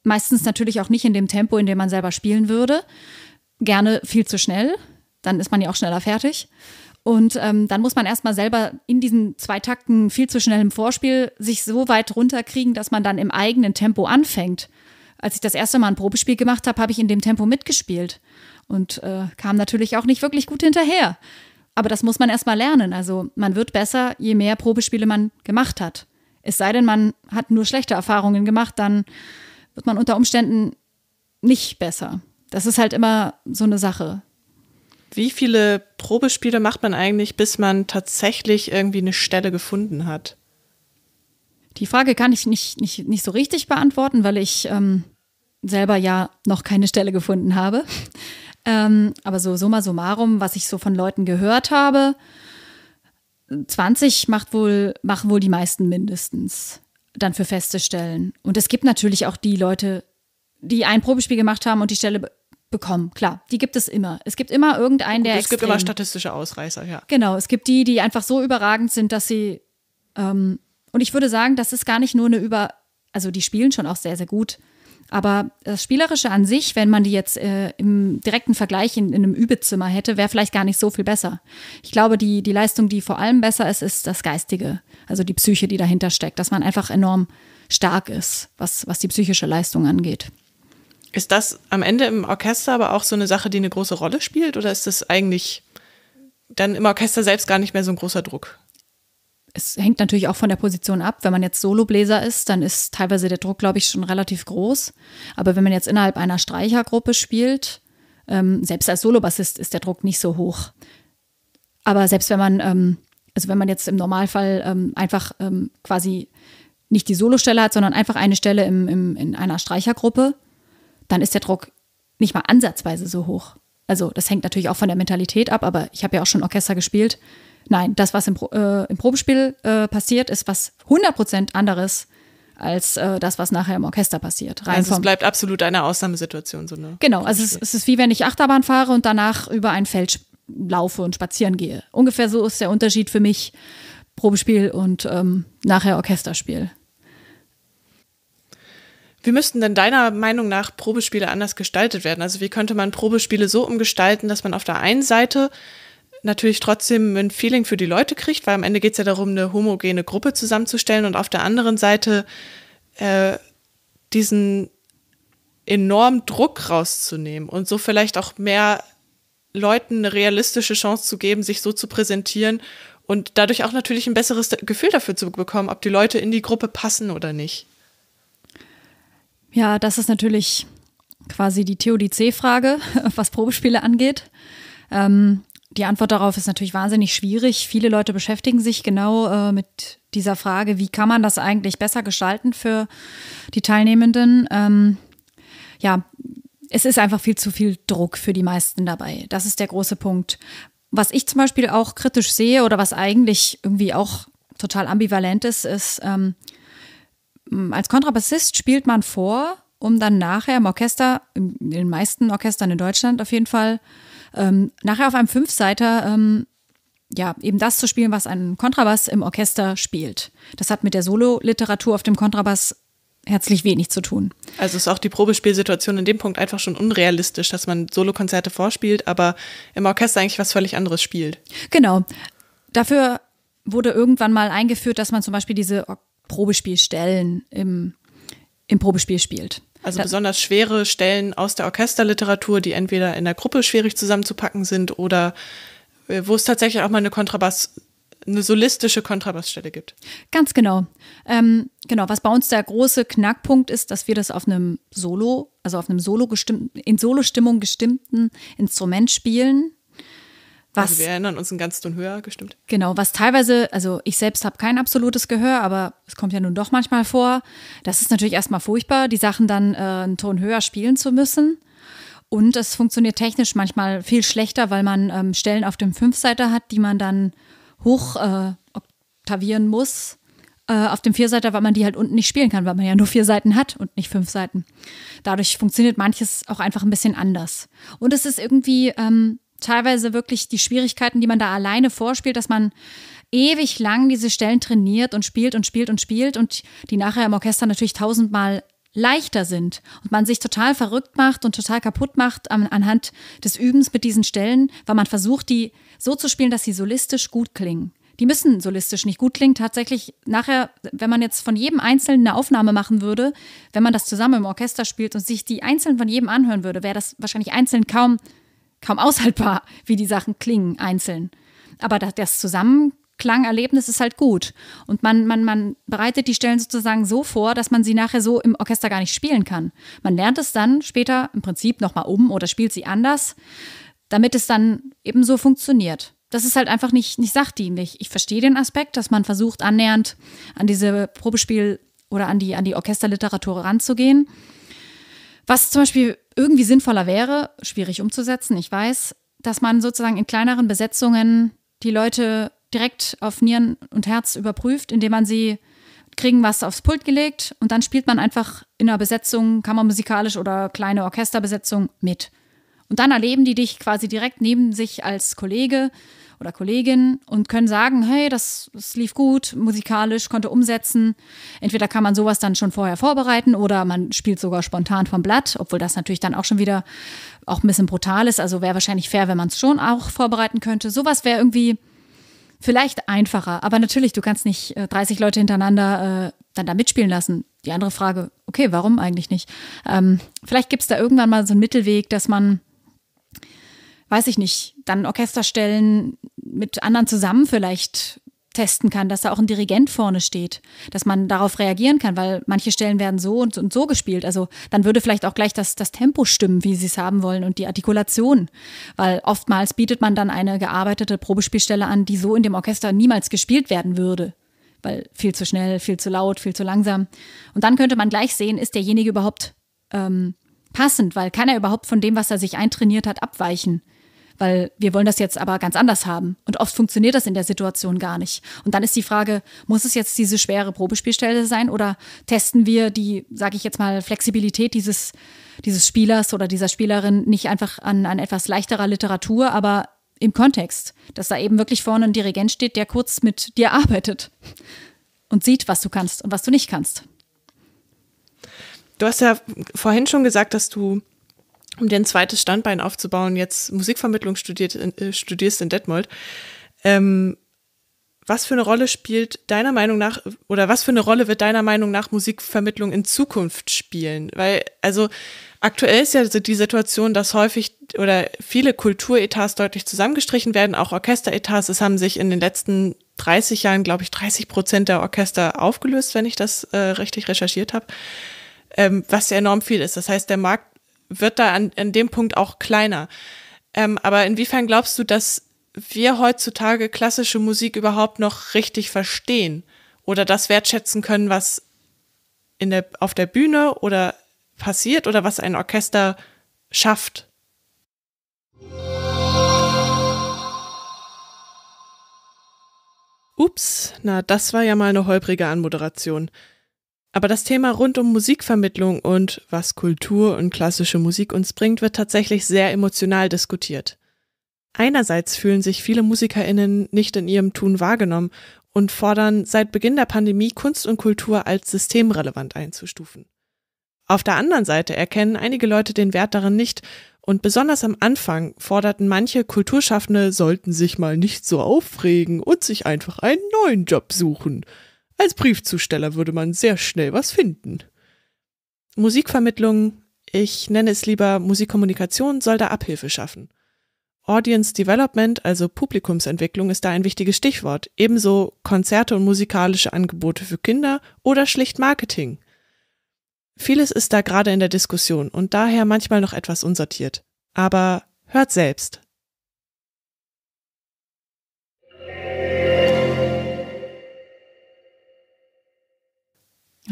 Meistens natürlich auch nicht in dem Tempo, in dem man selber spielen würde. Gerne viel zu schnell. Dann ist man ja auch schneller fertig. Und ähm, dann muss man erstmal selber in diesen zwei Takten viel zu schnell im Vorspiel sich so weit runterkriegen, dass man dann im eigenen Tempo anfängt. Als ich das erste Mal ein Probespiel gemacht habe, habe ich in dem Tempo mitgespielt und äh, kam natürlich auch nicht wirklich gut hinterher. Aber das muss man erstmal lernen. Also man wird besser, je mehr Probespiele man gemacht hat. Es sei denn, man hat nur schlechte Erfahrungen gemacht, dann wird man unter Umständen nicht besser. Das ist halt immer so eine Sache. Wie viele Probespiele macht man eigentlich, bis man tatsächlich irgendwie eine Stelle gefunden hat? Die Frage kann ich nicht, nicht, nicht so richtig beantworten, weil ich ähm, selber ja noch keine Stelle gefunden habe. Ähm, aber so summa summarum, was ich so von Leuten gehört habe, 20 macht wohl, machen wohl die meisten mindestens dann für feste Stellen. Und es gibt natürlich auch die Leute, die ein Probespiel gemacht haben und die Stelle bekommen. Klar, die gibt es immer. Es gibt immer irgendeinen, der. Es gibt immer statistische Ausreißer, ja. Genau, es gibt die, die einfach so überragend sind, dass sie. Ähm, und ich würde sagen, das ist gar nicht nur eine über. Also die spielen schon auch sehr, sehr gut. Aber das Spielerische an sich, wenn man die jetzt äh, im direkten Vergleich in, in einem Übezimmer hätte, wäre vielleicht gar nicht so viel besser. Ich glaube, die, die Leistung, die vor allem besser ist, ist das Geistige, also die Psyche, die dahinter steckt, dass man einfach enorm stark ist, was, was die psychische Leistung angeht. Ist das am Ende im Orchester aber auch so eine Sache, die eine große Rolle spielt? Oder ist das eigentlich dann im Orchester selbst gar nicht mehr so ein großer Druck? es hängt natürlich auch von der Position ab. Wenn man jetzt Solobläser ist, dann ist teilweise der Druck, glaube ich, schon relativ groß. Aber wenn man jetzt innerhalb einer Streichergruppe spielt, ähm, selbst als Solobassist ist der Druck nicht so hoch. Aber selbst wenn man, ähm, also wenn man jetzt im Normalfall ähm, einfach ähm, quasi nicht die Solostelle hat, sondern einfach eine Stelle im, im, in einer Streichergruppe, dann ist der Druck nicht mal ansatzweise so hoch. Also das hängt natürlich auch von der Mentalität ab, aber ich habe ja auch schon Orchester gespielt. Nein, das, was im, äh, im Probespiel äh, passiert, ist was 100% anderes als äh, das, was nachher im Orchester passiert. Rein also es bleibt absolut eine Ausnahmesituation. So eine genau, also es, es, ist wie wenn ich Achterbahn fahre und danach über ein Feld laufe und spazieren gehe. Ungefähr so ist der Unterschied für mich Probespiel und ähm, nachher Orchesterspiel. Wie müssten denn deiner Meinung nach Probespiele anders gestaltet werden? Also wie könnte man Probespiele so umgestalten, dass man auf der einen Seite natürlich trotzdem ein Feeling für die Leute kriegt, weil am Ende geht es ja darum, eine homogene Gruppe zusammenzustellen und auf der anderen Seite äh, diesen enormen Druck rauszunehmen und so vielleicht auch mehr Leuten eine realistische Chance zu geben, sich so zu präsentieren und dadurch auch natürlich ein besseres Gefühl dafür zu bekommen, ob die Leute in die Gruppe passen oder nicht. Ja, das ist natürlich quasi die Theodizee-Frage, was Probespiele angeht. Ähm, die Antwort darauf ist natürlich wahnsinnig schwierig. Viele Leute beschäftigen sich genau äh, mit dieser Frage, wie kann man das eigentlich besser gestalten für die Teilnehmenden. Ähm, ja, es ist einfach viel zu viel Druck für die meisten dabei. Das ist der große Punkt. Was ich zum Beispiel auch kritisch sehe oder was eigentlich irgendwie auch total ambivalent ist, ist, ähm, als Kontrabassist spielt man vor, um dann nachher im Orchester, in den meisten Orchestern in Deutschland auf jeden Fall, ähm, nachher auf einem Fünfseiter ähm, ja, eben das zu spielen, was ein Kontrabass im Orchester spielt. Das hat mit der Sololiteratur auf dem Kontrabass herzlich wenig zu tun. Also ist auch die Probespielsituation in dem Punkt einfach schon unrealistisch, dass man Solokonzerte vorspielt, aber im Orchester eigentlich was völlig anderes spielt. Genau. Dafür wurde irgendwann mal eingeführt, dass man zum Beispiel diese Probespielstellen im, im Probespiel spielt. Also das besonders schwere Stellen aus der Orchesterliteratur, die entweder in der Gruppe schwierig zusammenzupacken sind oder äh, wo es tatsächlich auch mal eine Kontrabass eine solistische Kontrabassstelle gibt. Ganz genau. Ähm, genau, was bei uns der große Knackpunkt ist, dass wir das auf einem Solo, also auf einem Solo gestimmten, in Solostimmung gestimmten Instrument spielen. Also was, also wir erinnern uns einen ganz Ton höher gestimmt. Genau, was teilweise, also ich selbst habe kein absolutes Gehör, aber es kommt ja nun doch manchmal vor. Das ist natürlich erstmal furchtbar, die Sachen dann äh, einen Ton höher spielen zu müssen. Und es funktioniert technisch manchmal viel schlechter, weil man ähm, Stellen auf dem Fünfseiter hat, die man dann hoch äh, oktavieren muss. Äh, auf dem Vierseiter, weil man die halt unten nicht spielen kann, weil man ja nur vier Seiten hat und nicht fünf Seiten. Dadurch funktioniert manches auch einfach ein bisschen anders. Und es ist irgendwie ähm, teilweise wirklich die Schwierigkeiten, die man da alleine vorspielt, dass man ewig lang diese Stellen trainiert und spielt und spielt und spielt und die nachher im Orchester natürlich tausendmal leichter sind und man sich total verrückt macht und total kaputt macht an, anhand des Übens mit diesen Stellen, weil man versucht, die so zu spielen, dass sie solistisch gut klingen. Die müssen solistisch nicht gut klingen. Tatsächlich nachher, wenn man jetzt von jedem Einzelnen eine Aufnahme machen würde, wenn man das zusammen im Orchester spielt und sich die Einzelnen von jedem anhören würde, wäre das wahrscheinlich einzeln kaum kaum aushaltbar, wie die Sachen klingen einzeln. Aber das Zusammenklangerlebnis ist halt gut. Und man, man, man bereitet die Stellen sozusagen so vor, dass man sie nachher so im Orchester gar nicht spielen kann. Man lernt es dann später im Prinzip nochmal um oder spielt sie anders, damit es dann eben so funktioniert. Das ist halt einfach nicht, nicht sachdienlich. Ich verstehe den Aspekt, dass man versucht, annähernd an diese Probespiel- oder an die, an die Orchesterliteratur ranzugehen. Was zum Beispiel irgendwie sinnvoller wäre, schwierig umzusetzen, ich weiß, dass man sozusagen in kleineren Besetzungen die Leute direkt auf Nieren und Herz überprüft, indem man sie kriegen was aufs Pult gelegt und dann spielt man einfach in einer Besetzung, kammermusikalisch oder kleine Orchesterbesetzung mit. Und dann erleben die dich quasi direkt neben sich als Kollege oder Kollegin und können sagen, hey, das, das lief gut, musikalisch, konnte umsetzen. Entweder kann man sowas dann schon vorher vorbereiten oder man spielt sogar spontan vom Blatt, obwohl das natürlich dann auch schon wieder auch ein bisschen brutal ist. Also wäre wahrscheinlich fair, wenn man es schon auch vorbereiten könnte. Sowas wäre irgendwie vielleicht einfacher. Aber natürlich, du kannst nicht 30 äh, Leute hintereinander äh, dann da mitspielen lassen. Die andere Frage, okay, warum eigentlich nicht? Ähm, vielleicht gibt es da irgendwann mal so einen Mittelweg, dass man weiß ich nicht, dann Orchesterstellen mit anderen zusammen vielleicht testen kann, dass da auch ein Dirigent vorne steht, dass man darauf reagieren kann, weil manche Stellen werden so und, und so gespielt. Also dann würde vielleicht auch gleich das, das Tempo stimmen, wie sie es haben wollen und die Artikulation, weil oftmals bietet man dann eine gearbeitete Probespielstelle an, die so in dem Orchester niemals gespielt werden würde, weil viel zu schnell, viel zu laut, viel zu langsam. Und dann könnte man gleich sehen, ist derjenige überhaupt ähm, passend, weil kann er überhaupt von dem, was er sich eintrainiert hat, abweichen weil wir wollen das jetzt aber ganz anders haben. Und oft funktioniert das in der Situation gar nicht. Und dann ist die Frage, muss es jetzt diese schwere Probespielstelle sein oder testen wir die, sage ich jetzt mal, Flexibilität dieses, dieses Spielers oder dieser Spielerin nicht einfach an, an etwas leichterer Literatur, aber im Kontext, dass da eben wirklich vorne ein Dirigent steht, der kurz mit dir arbeitet und sieht, was du kannst und was du nicht kannst. Du hast ja vorhin schon gesagt, dass du um dir ein zweites Standbein aufzubauen, jetzt Musikvermittlung studiert, äh, studierst in Detmold. Ähm, was für eine Rolle spielt deiner Meinung nach oder was für eine Rolle wird deiner Meinung nach Musikvermittlung in Zukunft spielen? Weil also aktuell ist ja die Situation, dass häufig oder viele Kulturetats deutlich zusammengestrichen werden, auch Orchesteretats. Es haben sich in den letzten 30 Jahren, glaube ich, 30 Prozent der Orchester aufgelöst, wenn ich das äh, richtig recherchiert habe, ähm, was ja enorm viel ist. Das heißt, der Markt wird da an, an dem Punkt auch kleiner. Ähm, aber inwiefern glaubst du, dass wir heutzutage klassische Musik überhaupt noch richtig verstehen oder das wertschätzen können, was in der, auf der Bühne oder passiert oder was ein Orchester schafft? Ups, na, das war ja mal eine holprige Anmoderation. Aber das Thema rund um Musikvermittlung und was Kultur und klassische Musik uns bringt, wird tatsächlich sehr emotional diskutiert. Einerseits fühlen sich viele Musikerinnen nicht in ihrem Tun wahrgenommen und fordern seit Beginn der Pandemie Kunst und Kultur als systemrelevant einzustufen. Auf der anderen Seite erkennen einige Leute den Wert darin nicht und besonders am Anfang forderten manche Kulturschaffende sollten sich mal nicht so aufregen und sich einfach einen neuen Job suchen – als Briefzusteller würde man sehr schnell was finden. Musikvermittlung, ich nenne es lieber Musikkommunikation, soll da Abhilfe schaffen. Audience Development, also Publikumsentwicklung, ist da ein wichtiges Stichwort. Ebenso Konzerte und musikalische Angebote für Kinder oder schlicht Marketing. Vieles ist da gerade in der Diskussion und daher manchmal noch etwas unsortiert. Aber hört selbst.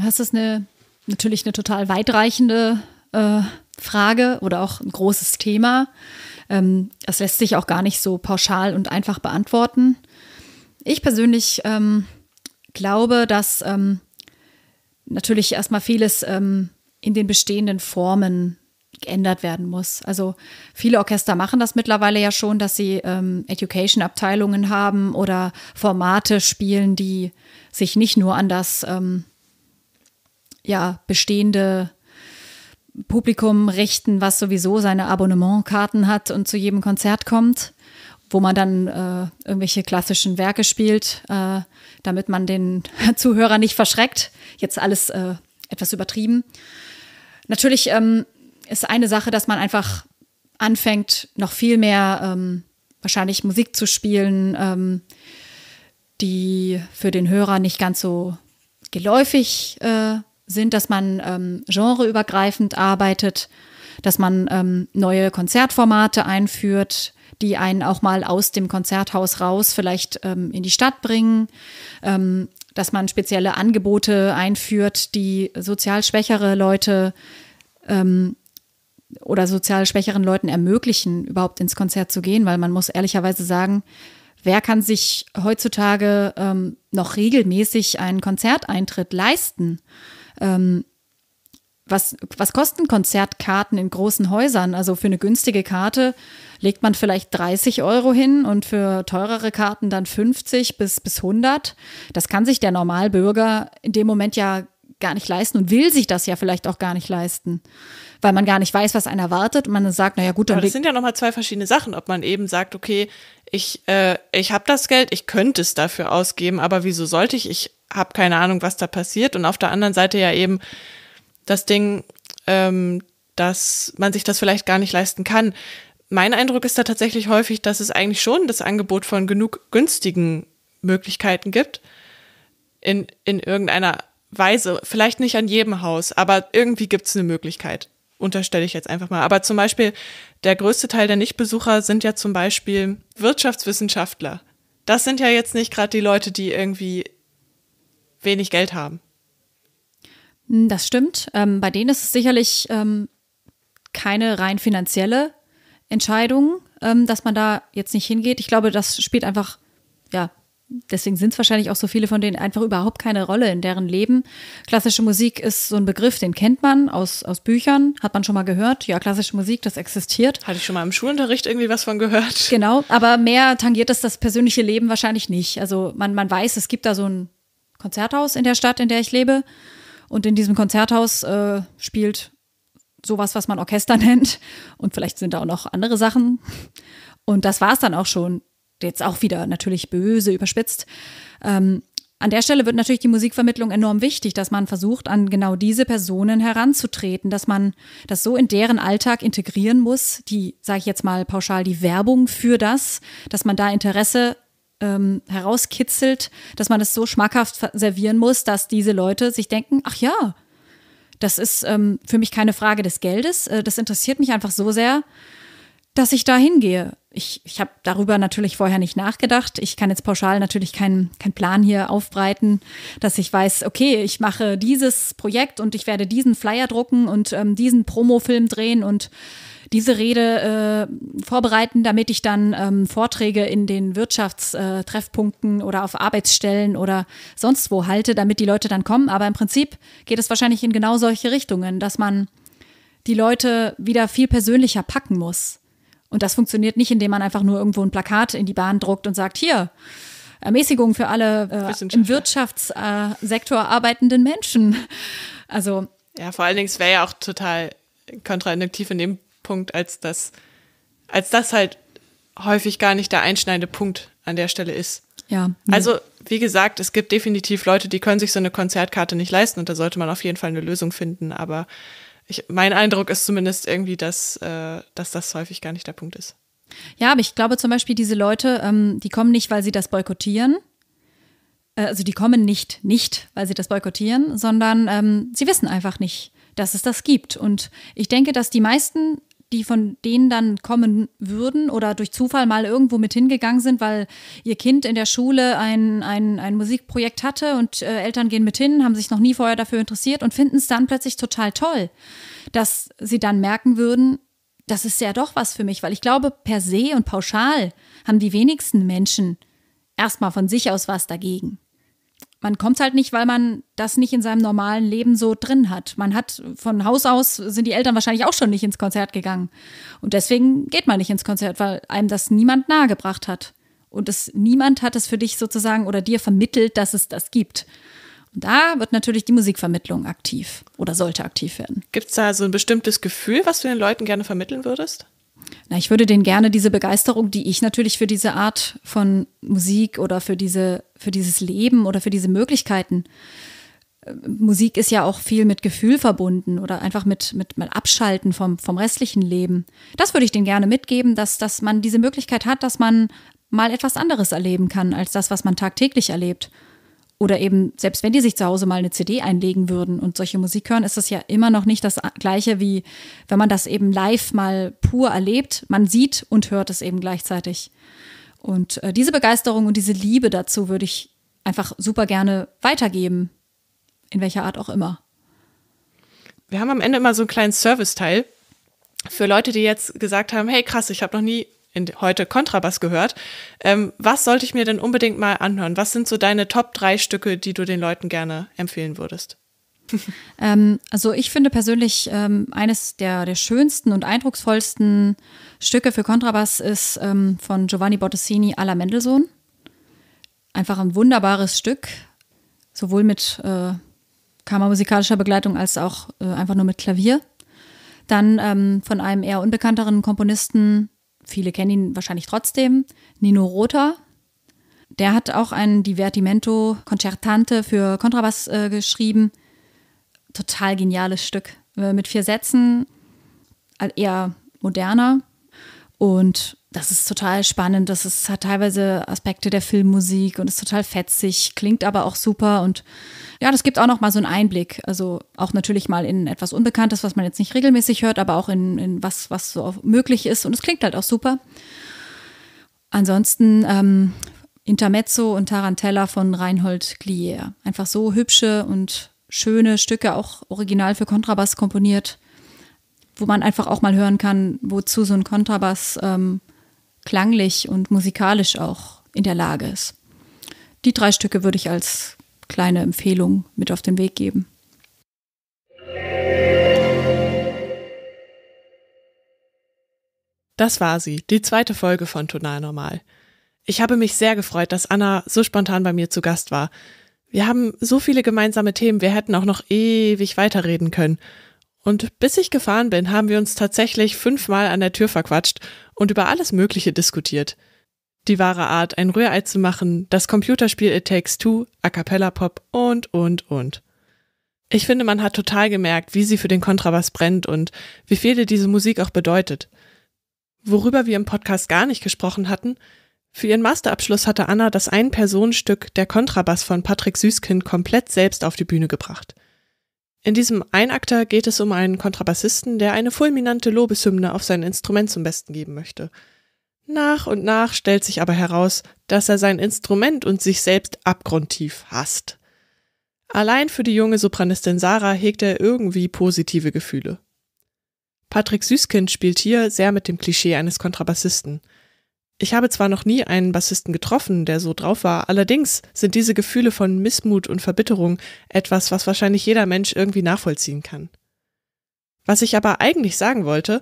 Das ist eine, natürlich eine total weitreichende äh, Frage oder auch ein großes Thema. Ähm, das lässt sich auch gar nicht so pauschal und einfach beantworten. Ich persönlich ähm, glaube, dass ähm, natürlich erstmal vieles ähm, in den bestehenden Formen geändert werden muss. Also viele Orchester machen das mittlerweile ja schon, dass sie ähm, Education-Abteilungen haben oder Formate spielen, die sich nicht nur an das ähm, ja, bestehende Publikum richten, was sowieso seine Abonnementkarten hat und zu jedem Konzert kommt, wo man dann äh, irgendwelche klassischen Werke spielt, äh, damit man den Zuhörer nicht verschreckt. Jetzt alles äh, etwas übertrieben. Natürlich ähm, ist eine Sache, dass man einfach anfängt, noch viel mehr ähm, wahrscheinlich Musik zu spielen, ähm, die für den Hörer nicht ganz so geläufig ist äh, sind, dass man ähm, genreübergreifend arbeitet, dass man ähm, neue Konzertformate einführt, die einen auch mal aus dem Konzerthaus raus vielleicht ähm, in die Stadt bringen, ähm, dass man spezielle Angebote einführt, die sozial schwächere Leute ähm, oder sozial schwächeren Leuten ermöglichen, überhaupt ins Konzert zu gehen, weil man muss ehrlicherweise sagen, wer kann sich heutzutage ähm, noch regelmäßig einen Konzerteintritt leisten? Ähm, was, was kosten Konzertkarten in großen Häusern? Also für eine günstige Karte legt man vielleicht 30 Euro hin und für teurere Karten dann 50 bis, bis 100. Das kann sich der Normalbürger in dem Moment ja gar nicht leisten und will sich das ja vielleicht auch gar nicht leisten, weil man gar nicht weiß, was einen erwartet und man sagt, naja gut, dann. Aber das sind ja nochmal zwei verschiedene Sachen, ob man eben sagt, okay, ich, äh, ich habe das Geld, ich könnte es dafür ausgeben, aber wieso sollte ich? Ich habe keine Ahnung, was da passiert. Und auf der anderen Seite ja eben das Ding, ähm, dass man sich das vielleicht gar nicht leisten kann. Mein Eindruck ist da tatsächlich häufig, dass es eigentlich schon das Angebot von genug günstigen Möglichkeiten gibt. In, in irgendeiner Weise. Vielleicht nicht an jedem Haus, aber irgendwie gibt es eine Möglichkeit. Unterstelle ich jetzt einfach mal. Aber zum Beispiel, der größte Teil der Nichtbesucher sind ja zum Beispiel Wirtschaftswissenschaftler. Das sind ja jetzt nicht gerade die Leute, die irgendwie wenig Geld haben. Hm, das stimmt. Ähm, bei denen ist es sicherlich ähm, keine rein finanzielle Entscheidung, ähm, dass man da jetzt nicht hingeht. Ich glaube, das spielt einfach, ja, deswegen sind es wahrscheinlich auch so viele von denen einfach überhaupt keine Rolle in deren Leben. Klassische Musik ist so ein Begriff, den kennt man aus, aus Büchern, hat man schon mal gehört. Ja, klassische Musik, das existiert. Hatte ich schon mal im Schulunterricht irgendwie was von gehört. Genau, aber mehr tangiert das das persönliche Leben wahrscheinlich nicht. Also man, man weiß, es gibt da so ein Konzerthaus in der Stadt, in der ich lebe. Und in diesem Konzerthaus äh, spielt sowas, was man Orchester nennt. Und vielleicht sind da auch noch andere Sachen. Und das war es dann auch schon. Jetzt auch wieder natürlich böse überspitzt. Ähm, an der Stelle wird natürlich die Musikvermittlung enorm wichtig, dass man versucht, an genau diese Personen heranzutreten, dass man das so in deren Alltag integrieren muss, die, sage ich jetzt mal pauschal, die Werbung für das, dass man da Interesse ähm, herauskitzelt, dass man es so schmackhaft servieren muss, dass diese Leute sich denken, ach ja, das ist ähm, für mich keine Frage des Geldes, äh, das interessiert mich einfach so sehr, dass ich da hingehe. Ich, ich habe darüber natürlich vorher nicht nachgedacht. Ich kann jetzt pauschal natürlich keinen kein Plan hier aufbreiten, dass ich weiß, okay, ich mache dieses Projekt und ich werde diesen Flyer drucken und ähm, diesen Promofilm drehen und diese Rede äh, vorbereiten, damit ich dann ähm, Vorträge in den Wirtschaftstreffpunkten äh, oder auf Arbeitsstellen oder sonst wo halte, damit die Leute dann kommen. Aber im Prinzip geht es wahrscheinlich in genau solche Richtungen, dass man die Leute wieder viel persönlicher packen muss. Und das funktioniert nicht, indem man einfach nur irgendwo ein Plakat in die Bahn druckt und sagt, hier, Ermäßigung für alle äh, im Wirtschaftssektor äh, arbeitenden Menschen. Also ja, vor allen Dingen, es wäre ja auch total kontrainduktiv in dem Punkt, als das, als das halt häufig gar nicht der einschneidende Punkt an der Stelle ist. Ja. Nee. Also, wie gesagt, es gibt definitiv Leute, die können sich so eine Konzertkarte nicht leisten und da sollte man auf jeden Fall eine Lösung finden. Aber ich, mein Eindruck ist zumindest irgendwie, dass, äh, dass das häufig gar nicht der Punkt ist. Ja, aber ich glaube zum Beispiel, diese Leute, ähm, die kommen nicht, weil sie das boykottieren. Äh, also die kommen nicht, nicht, weil sie das boykottieren, sondern ähm, sie wissen einfach nicht, dass es das gibt. Und ich denke, dass die meisten die von denen dann kommen würden oder durch Zufall mal irgendwo mit hingegangen sind, weil ihr Kind in der Schule ein, ein, ein Musikprojekt hatte und äh, Eltern gehen mit hin, haben sich noch nie vorher dafür interessiert und finden es dann plötzlich total toll, dass sie dann merken würden, das ist ja doch was für mich, weil ich glaube, per se und pauschal haben die wenigsten Menschen erstmal von sich aus was dagegen man kommt halt nicht, weil man das nicht in seinem normalen Leben so drin hat. Man hat von Haus aus sind die Eltern wahrscheinlich auch schon nicht ins Konzert gegangen und deswegen geht man nicht ins Konzert, weil einem das niemand nahegebracht hat und es niemand hat es für dich sozusagen oder dir vermittelt, dass es das gibt. Und da wird natürlich die Musikvermittlung aktiv oder sollte aktiv werden. Gibt es da so ein bestimmtes Gefühl, was du den Leuten gerne vermitteln würdest? Na, ich würde denen gerne diese Begeisterung, die ich natürlich für diese Art von Musik oder für diese für dieses Leben oder für diese Möglichkeiten. Äh, Musik ist ja auch viel mit Gefühl verbunden oder einfach mit, mit, mit Abschalten vom, vom restlichen Leben. Das würde ich denen gerne mitgeben, dass, dass man diese Möglichkeit hat, dass man mal etwas anderes erleben kann als das, was man tagtäglich erlebt. Oder eben, selbst wenn die sich zu Hause mal eine CD einlegen würden und solche Musik hören, ist das ja immer noch nicht das gleiche, wie wenn man das eben live mal pur erlebt. Man sieht und hört es eben gleichzeitig. Und äh, diese Begeisterung und diese Liebe dazu würde ich einfach super gerne weitergeben, in welcher Art auch immer. Wir haben am Ende immer so einen kleinen Service-Teil für Leute, die jetzt gesagt haben, hey krass, ich habe noch nie in, heute Kontrabass gehört. Ähm, was sollte ich mir denn unbedingt mal anhören? Was sind so deine Top drei Stücke, die du den Leuten gerne empfehlen würdest? ähm, also ich finde persönlich ähm, eines der, der schönsten und eindrucksvollsten Stücke für Kontrabass ist ähm, von Giovanni Bottesini alla Mendelssohn. Einfach ein wunderbares Stück, sowohl mit äh, kammermusikalischer Begleitung als auch äh, einfach nur mit Klavier. Dann ähm, von einem eher unbekannteren Komponisten, viele kennen ihn wahrscheinlich trotzdem, Nino Rota, der hat auch ein Divertimento Concertante für Kontrabass äh, geschrieben total geniales Stück. Äh, mit vier Sätzen, äh, eher moderner. Und das ist total spannend. Das ist, hat teilweise Aspekte der Filmmusik und ist total fetzig, klingt aber auch super. Und ja, das gibt auch noch mal so einen Einblick. Also auch natürlich mal in etwas Unbekanntes, was man jetzt nicht regelmäßig hört, aber auch in, in was, was so möglich ist. Und es klingt halt auch super. Ansonsten ähm, Intermezzo und Tarantella von Reinhold Glier. Einfach so hübsche und schöne Stücke, auch original für Kontrabass komponiert, wo man einfach auch mal hören kann, wozu so ein Kontrabass ähm, klanglich und musikalisch auch in der Lage ist. Die drei Stücke würde ich als kleine Empfehlung mit auf den Weg geben. Das war sie, die zweite Folge von Tonal Normal. Ich habe mich sehr gefreut, dass Anna so spontan bei mir zu Gast war. Wir haben so viele gemeinsame Themen, wir hätten auch noch ewig weiterreden können. Und bis ich gefahren bin, haben wir uns tatsächlich fünfmal an der Tür verquatscht und über alles Mögliche diskutiert. Die wahre Art, ein Rührei zu machen, das Computerspiel It Takes Two, A Cappella Pop und, und, und. Ich finde, man hat total gemerkt, wie sie für den Kontrabass brennt und wie viel ihr diese Musik auch bedeutet. Worüber wir im Podcast gar nicht gesprochen hatten, für ihren Masterabschluss hatte Anna das ein personen stück Der Kontrabass von Patrick Süßkind komplett selbst auf die Bühne gebracht. In diesem Einakter geht es um einen Kontrabassisten, der eine fulminante Lobeshymne auf sein Instrument zum Besten geben möchte. Nach und nach stellt sich aber heraus, dass er sein Instrument und sich selbst abgrundtief hasst. Allein für die junge Sopranistin Sarah hegt er irgendwie positive Gefühle. Patrick Süßkind spielt hier sehr mit dem Klischee eines Kontrabassisten – ich habe zwar noch nie einen Bassisten getroffen, der so drauf war, allerdings sind diese Gefühle von Missmut und Verbitterung etwas, was wahrscheinlich jeder Mensch irgendwie nachvollziehen kann. Was ich aber eigentlich sagen wollte,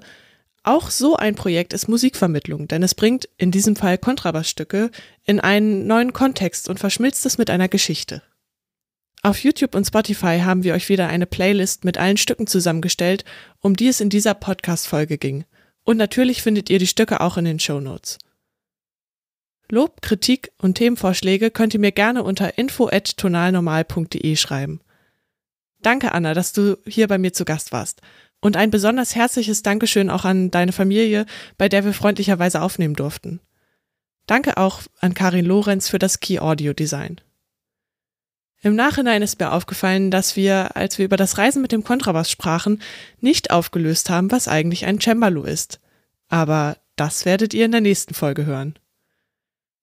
auch so ein Projekt ist Musikvermittlung, denn es bringt in diesem Fall Kontrabassstücke in einen neuen Kontext und verschmilzt es mit einer Geschichte. Auf YouTube und Spotify haben wir euch wieder eine Playlist mit allen Stücken zusammengestellt, um die es in dieser Podcast-Folge ging. Und natürlich findet ihr die Stücke auch in den Show Notes. Lob, Kritik und Themenvorschläge könnt ihr mir gerne unter info@tonalnormal.de schreiben. Danke Anna, dass du hier bei mir zu Gast warst. Und ein besonders herzliches Dankeschön auch an deine Familie, bei der wir freundlicherweise aufnehmen durften. Danke auch an Karin Lorenz für das Key Audio Design. Im Nachhinein ist mir aufgefallen, dass wir, als wir über das Reisen mit dem Kontrabass sprachen, nicht aufgelöst haben, was eigentlich ein Cembalo ist. Aber das werdet ihr in der nächsten Folge hören.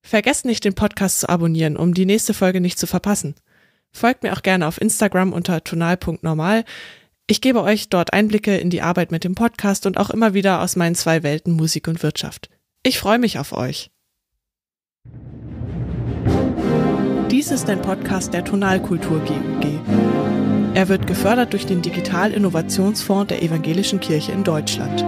Vergesst nicht, den Podcast zu abonnieren, um die nächste Folge nicht zu verpassen. Folgt mir auch gerne auf Instagram unter tonal.normal. Ich gebe euch dort Einblicke in die Arbeit mit dem Podcast und auch immer wieder aus meinen zwei Welten Musik und Wirtschaft. Ich freue mich auf euch. Dies ist ein Podcast der Tonalkultur GUG. Er wird gefördert durch den Digital-Innovationsfonds der Evangelischen Kirche in Deutschland.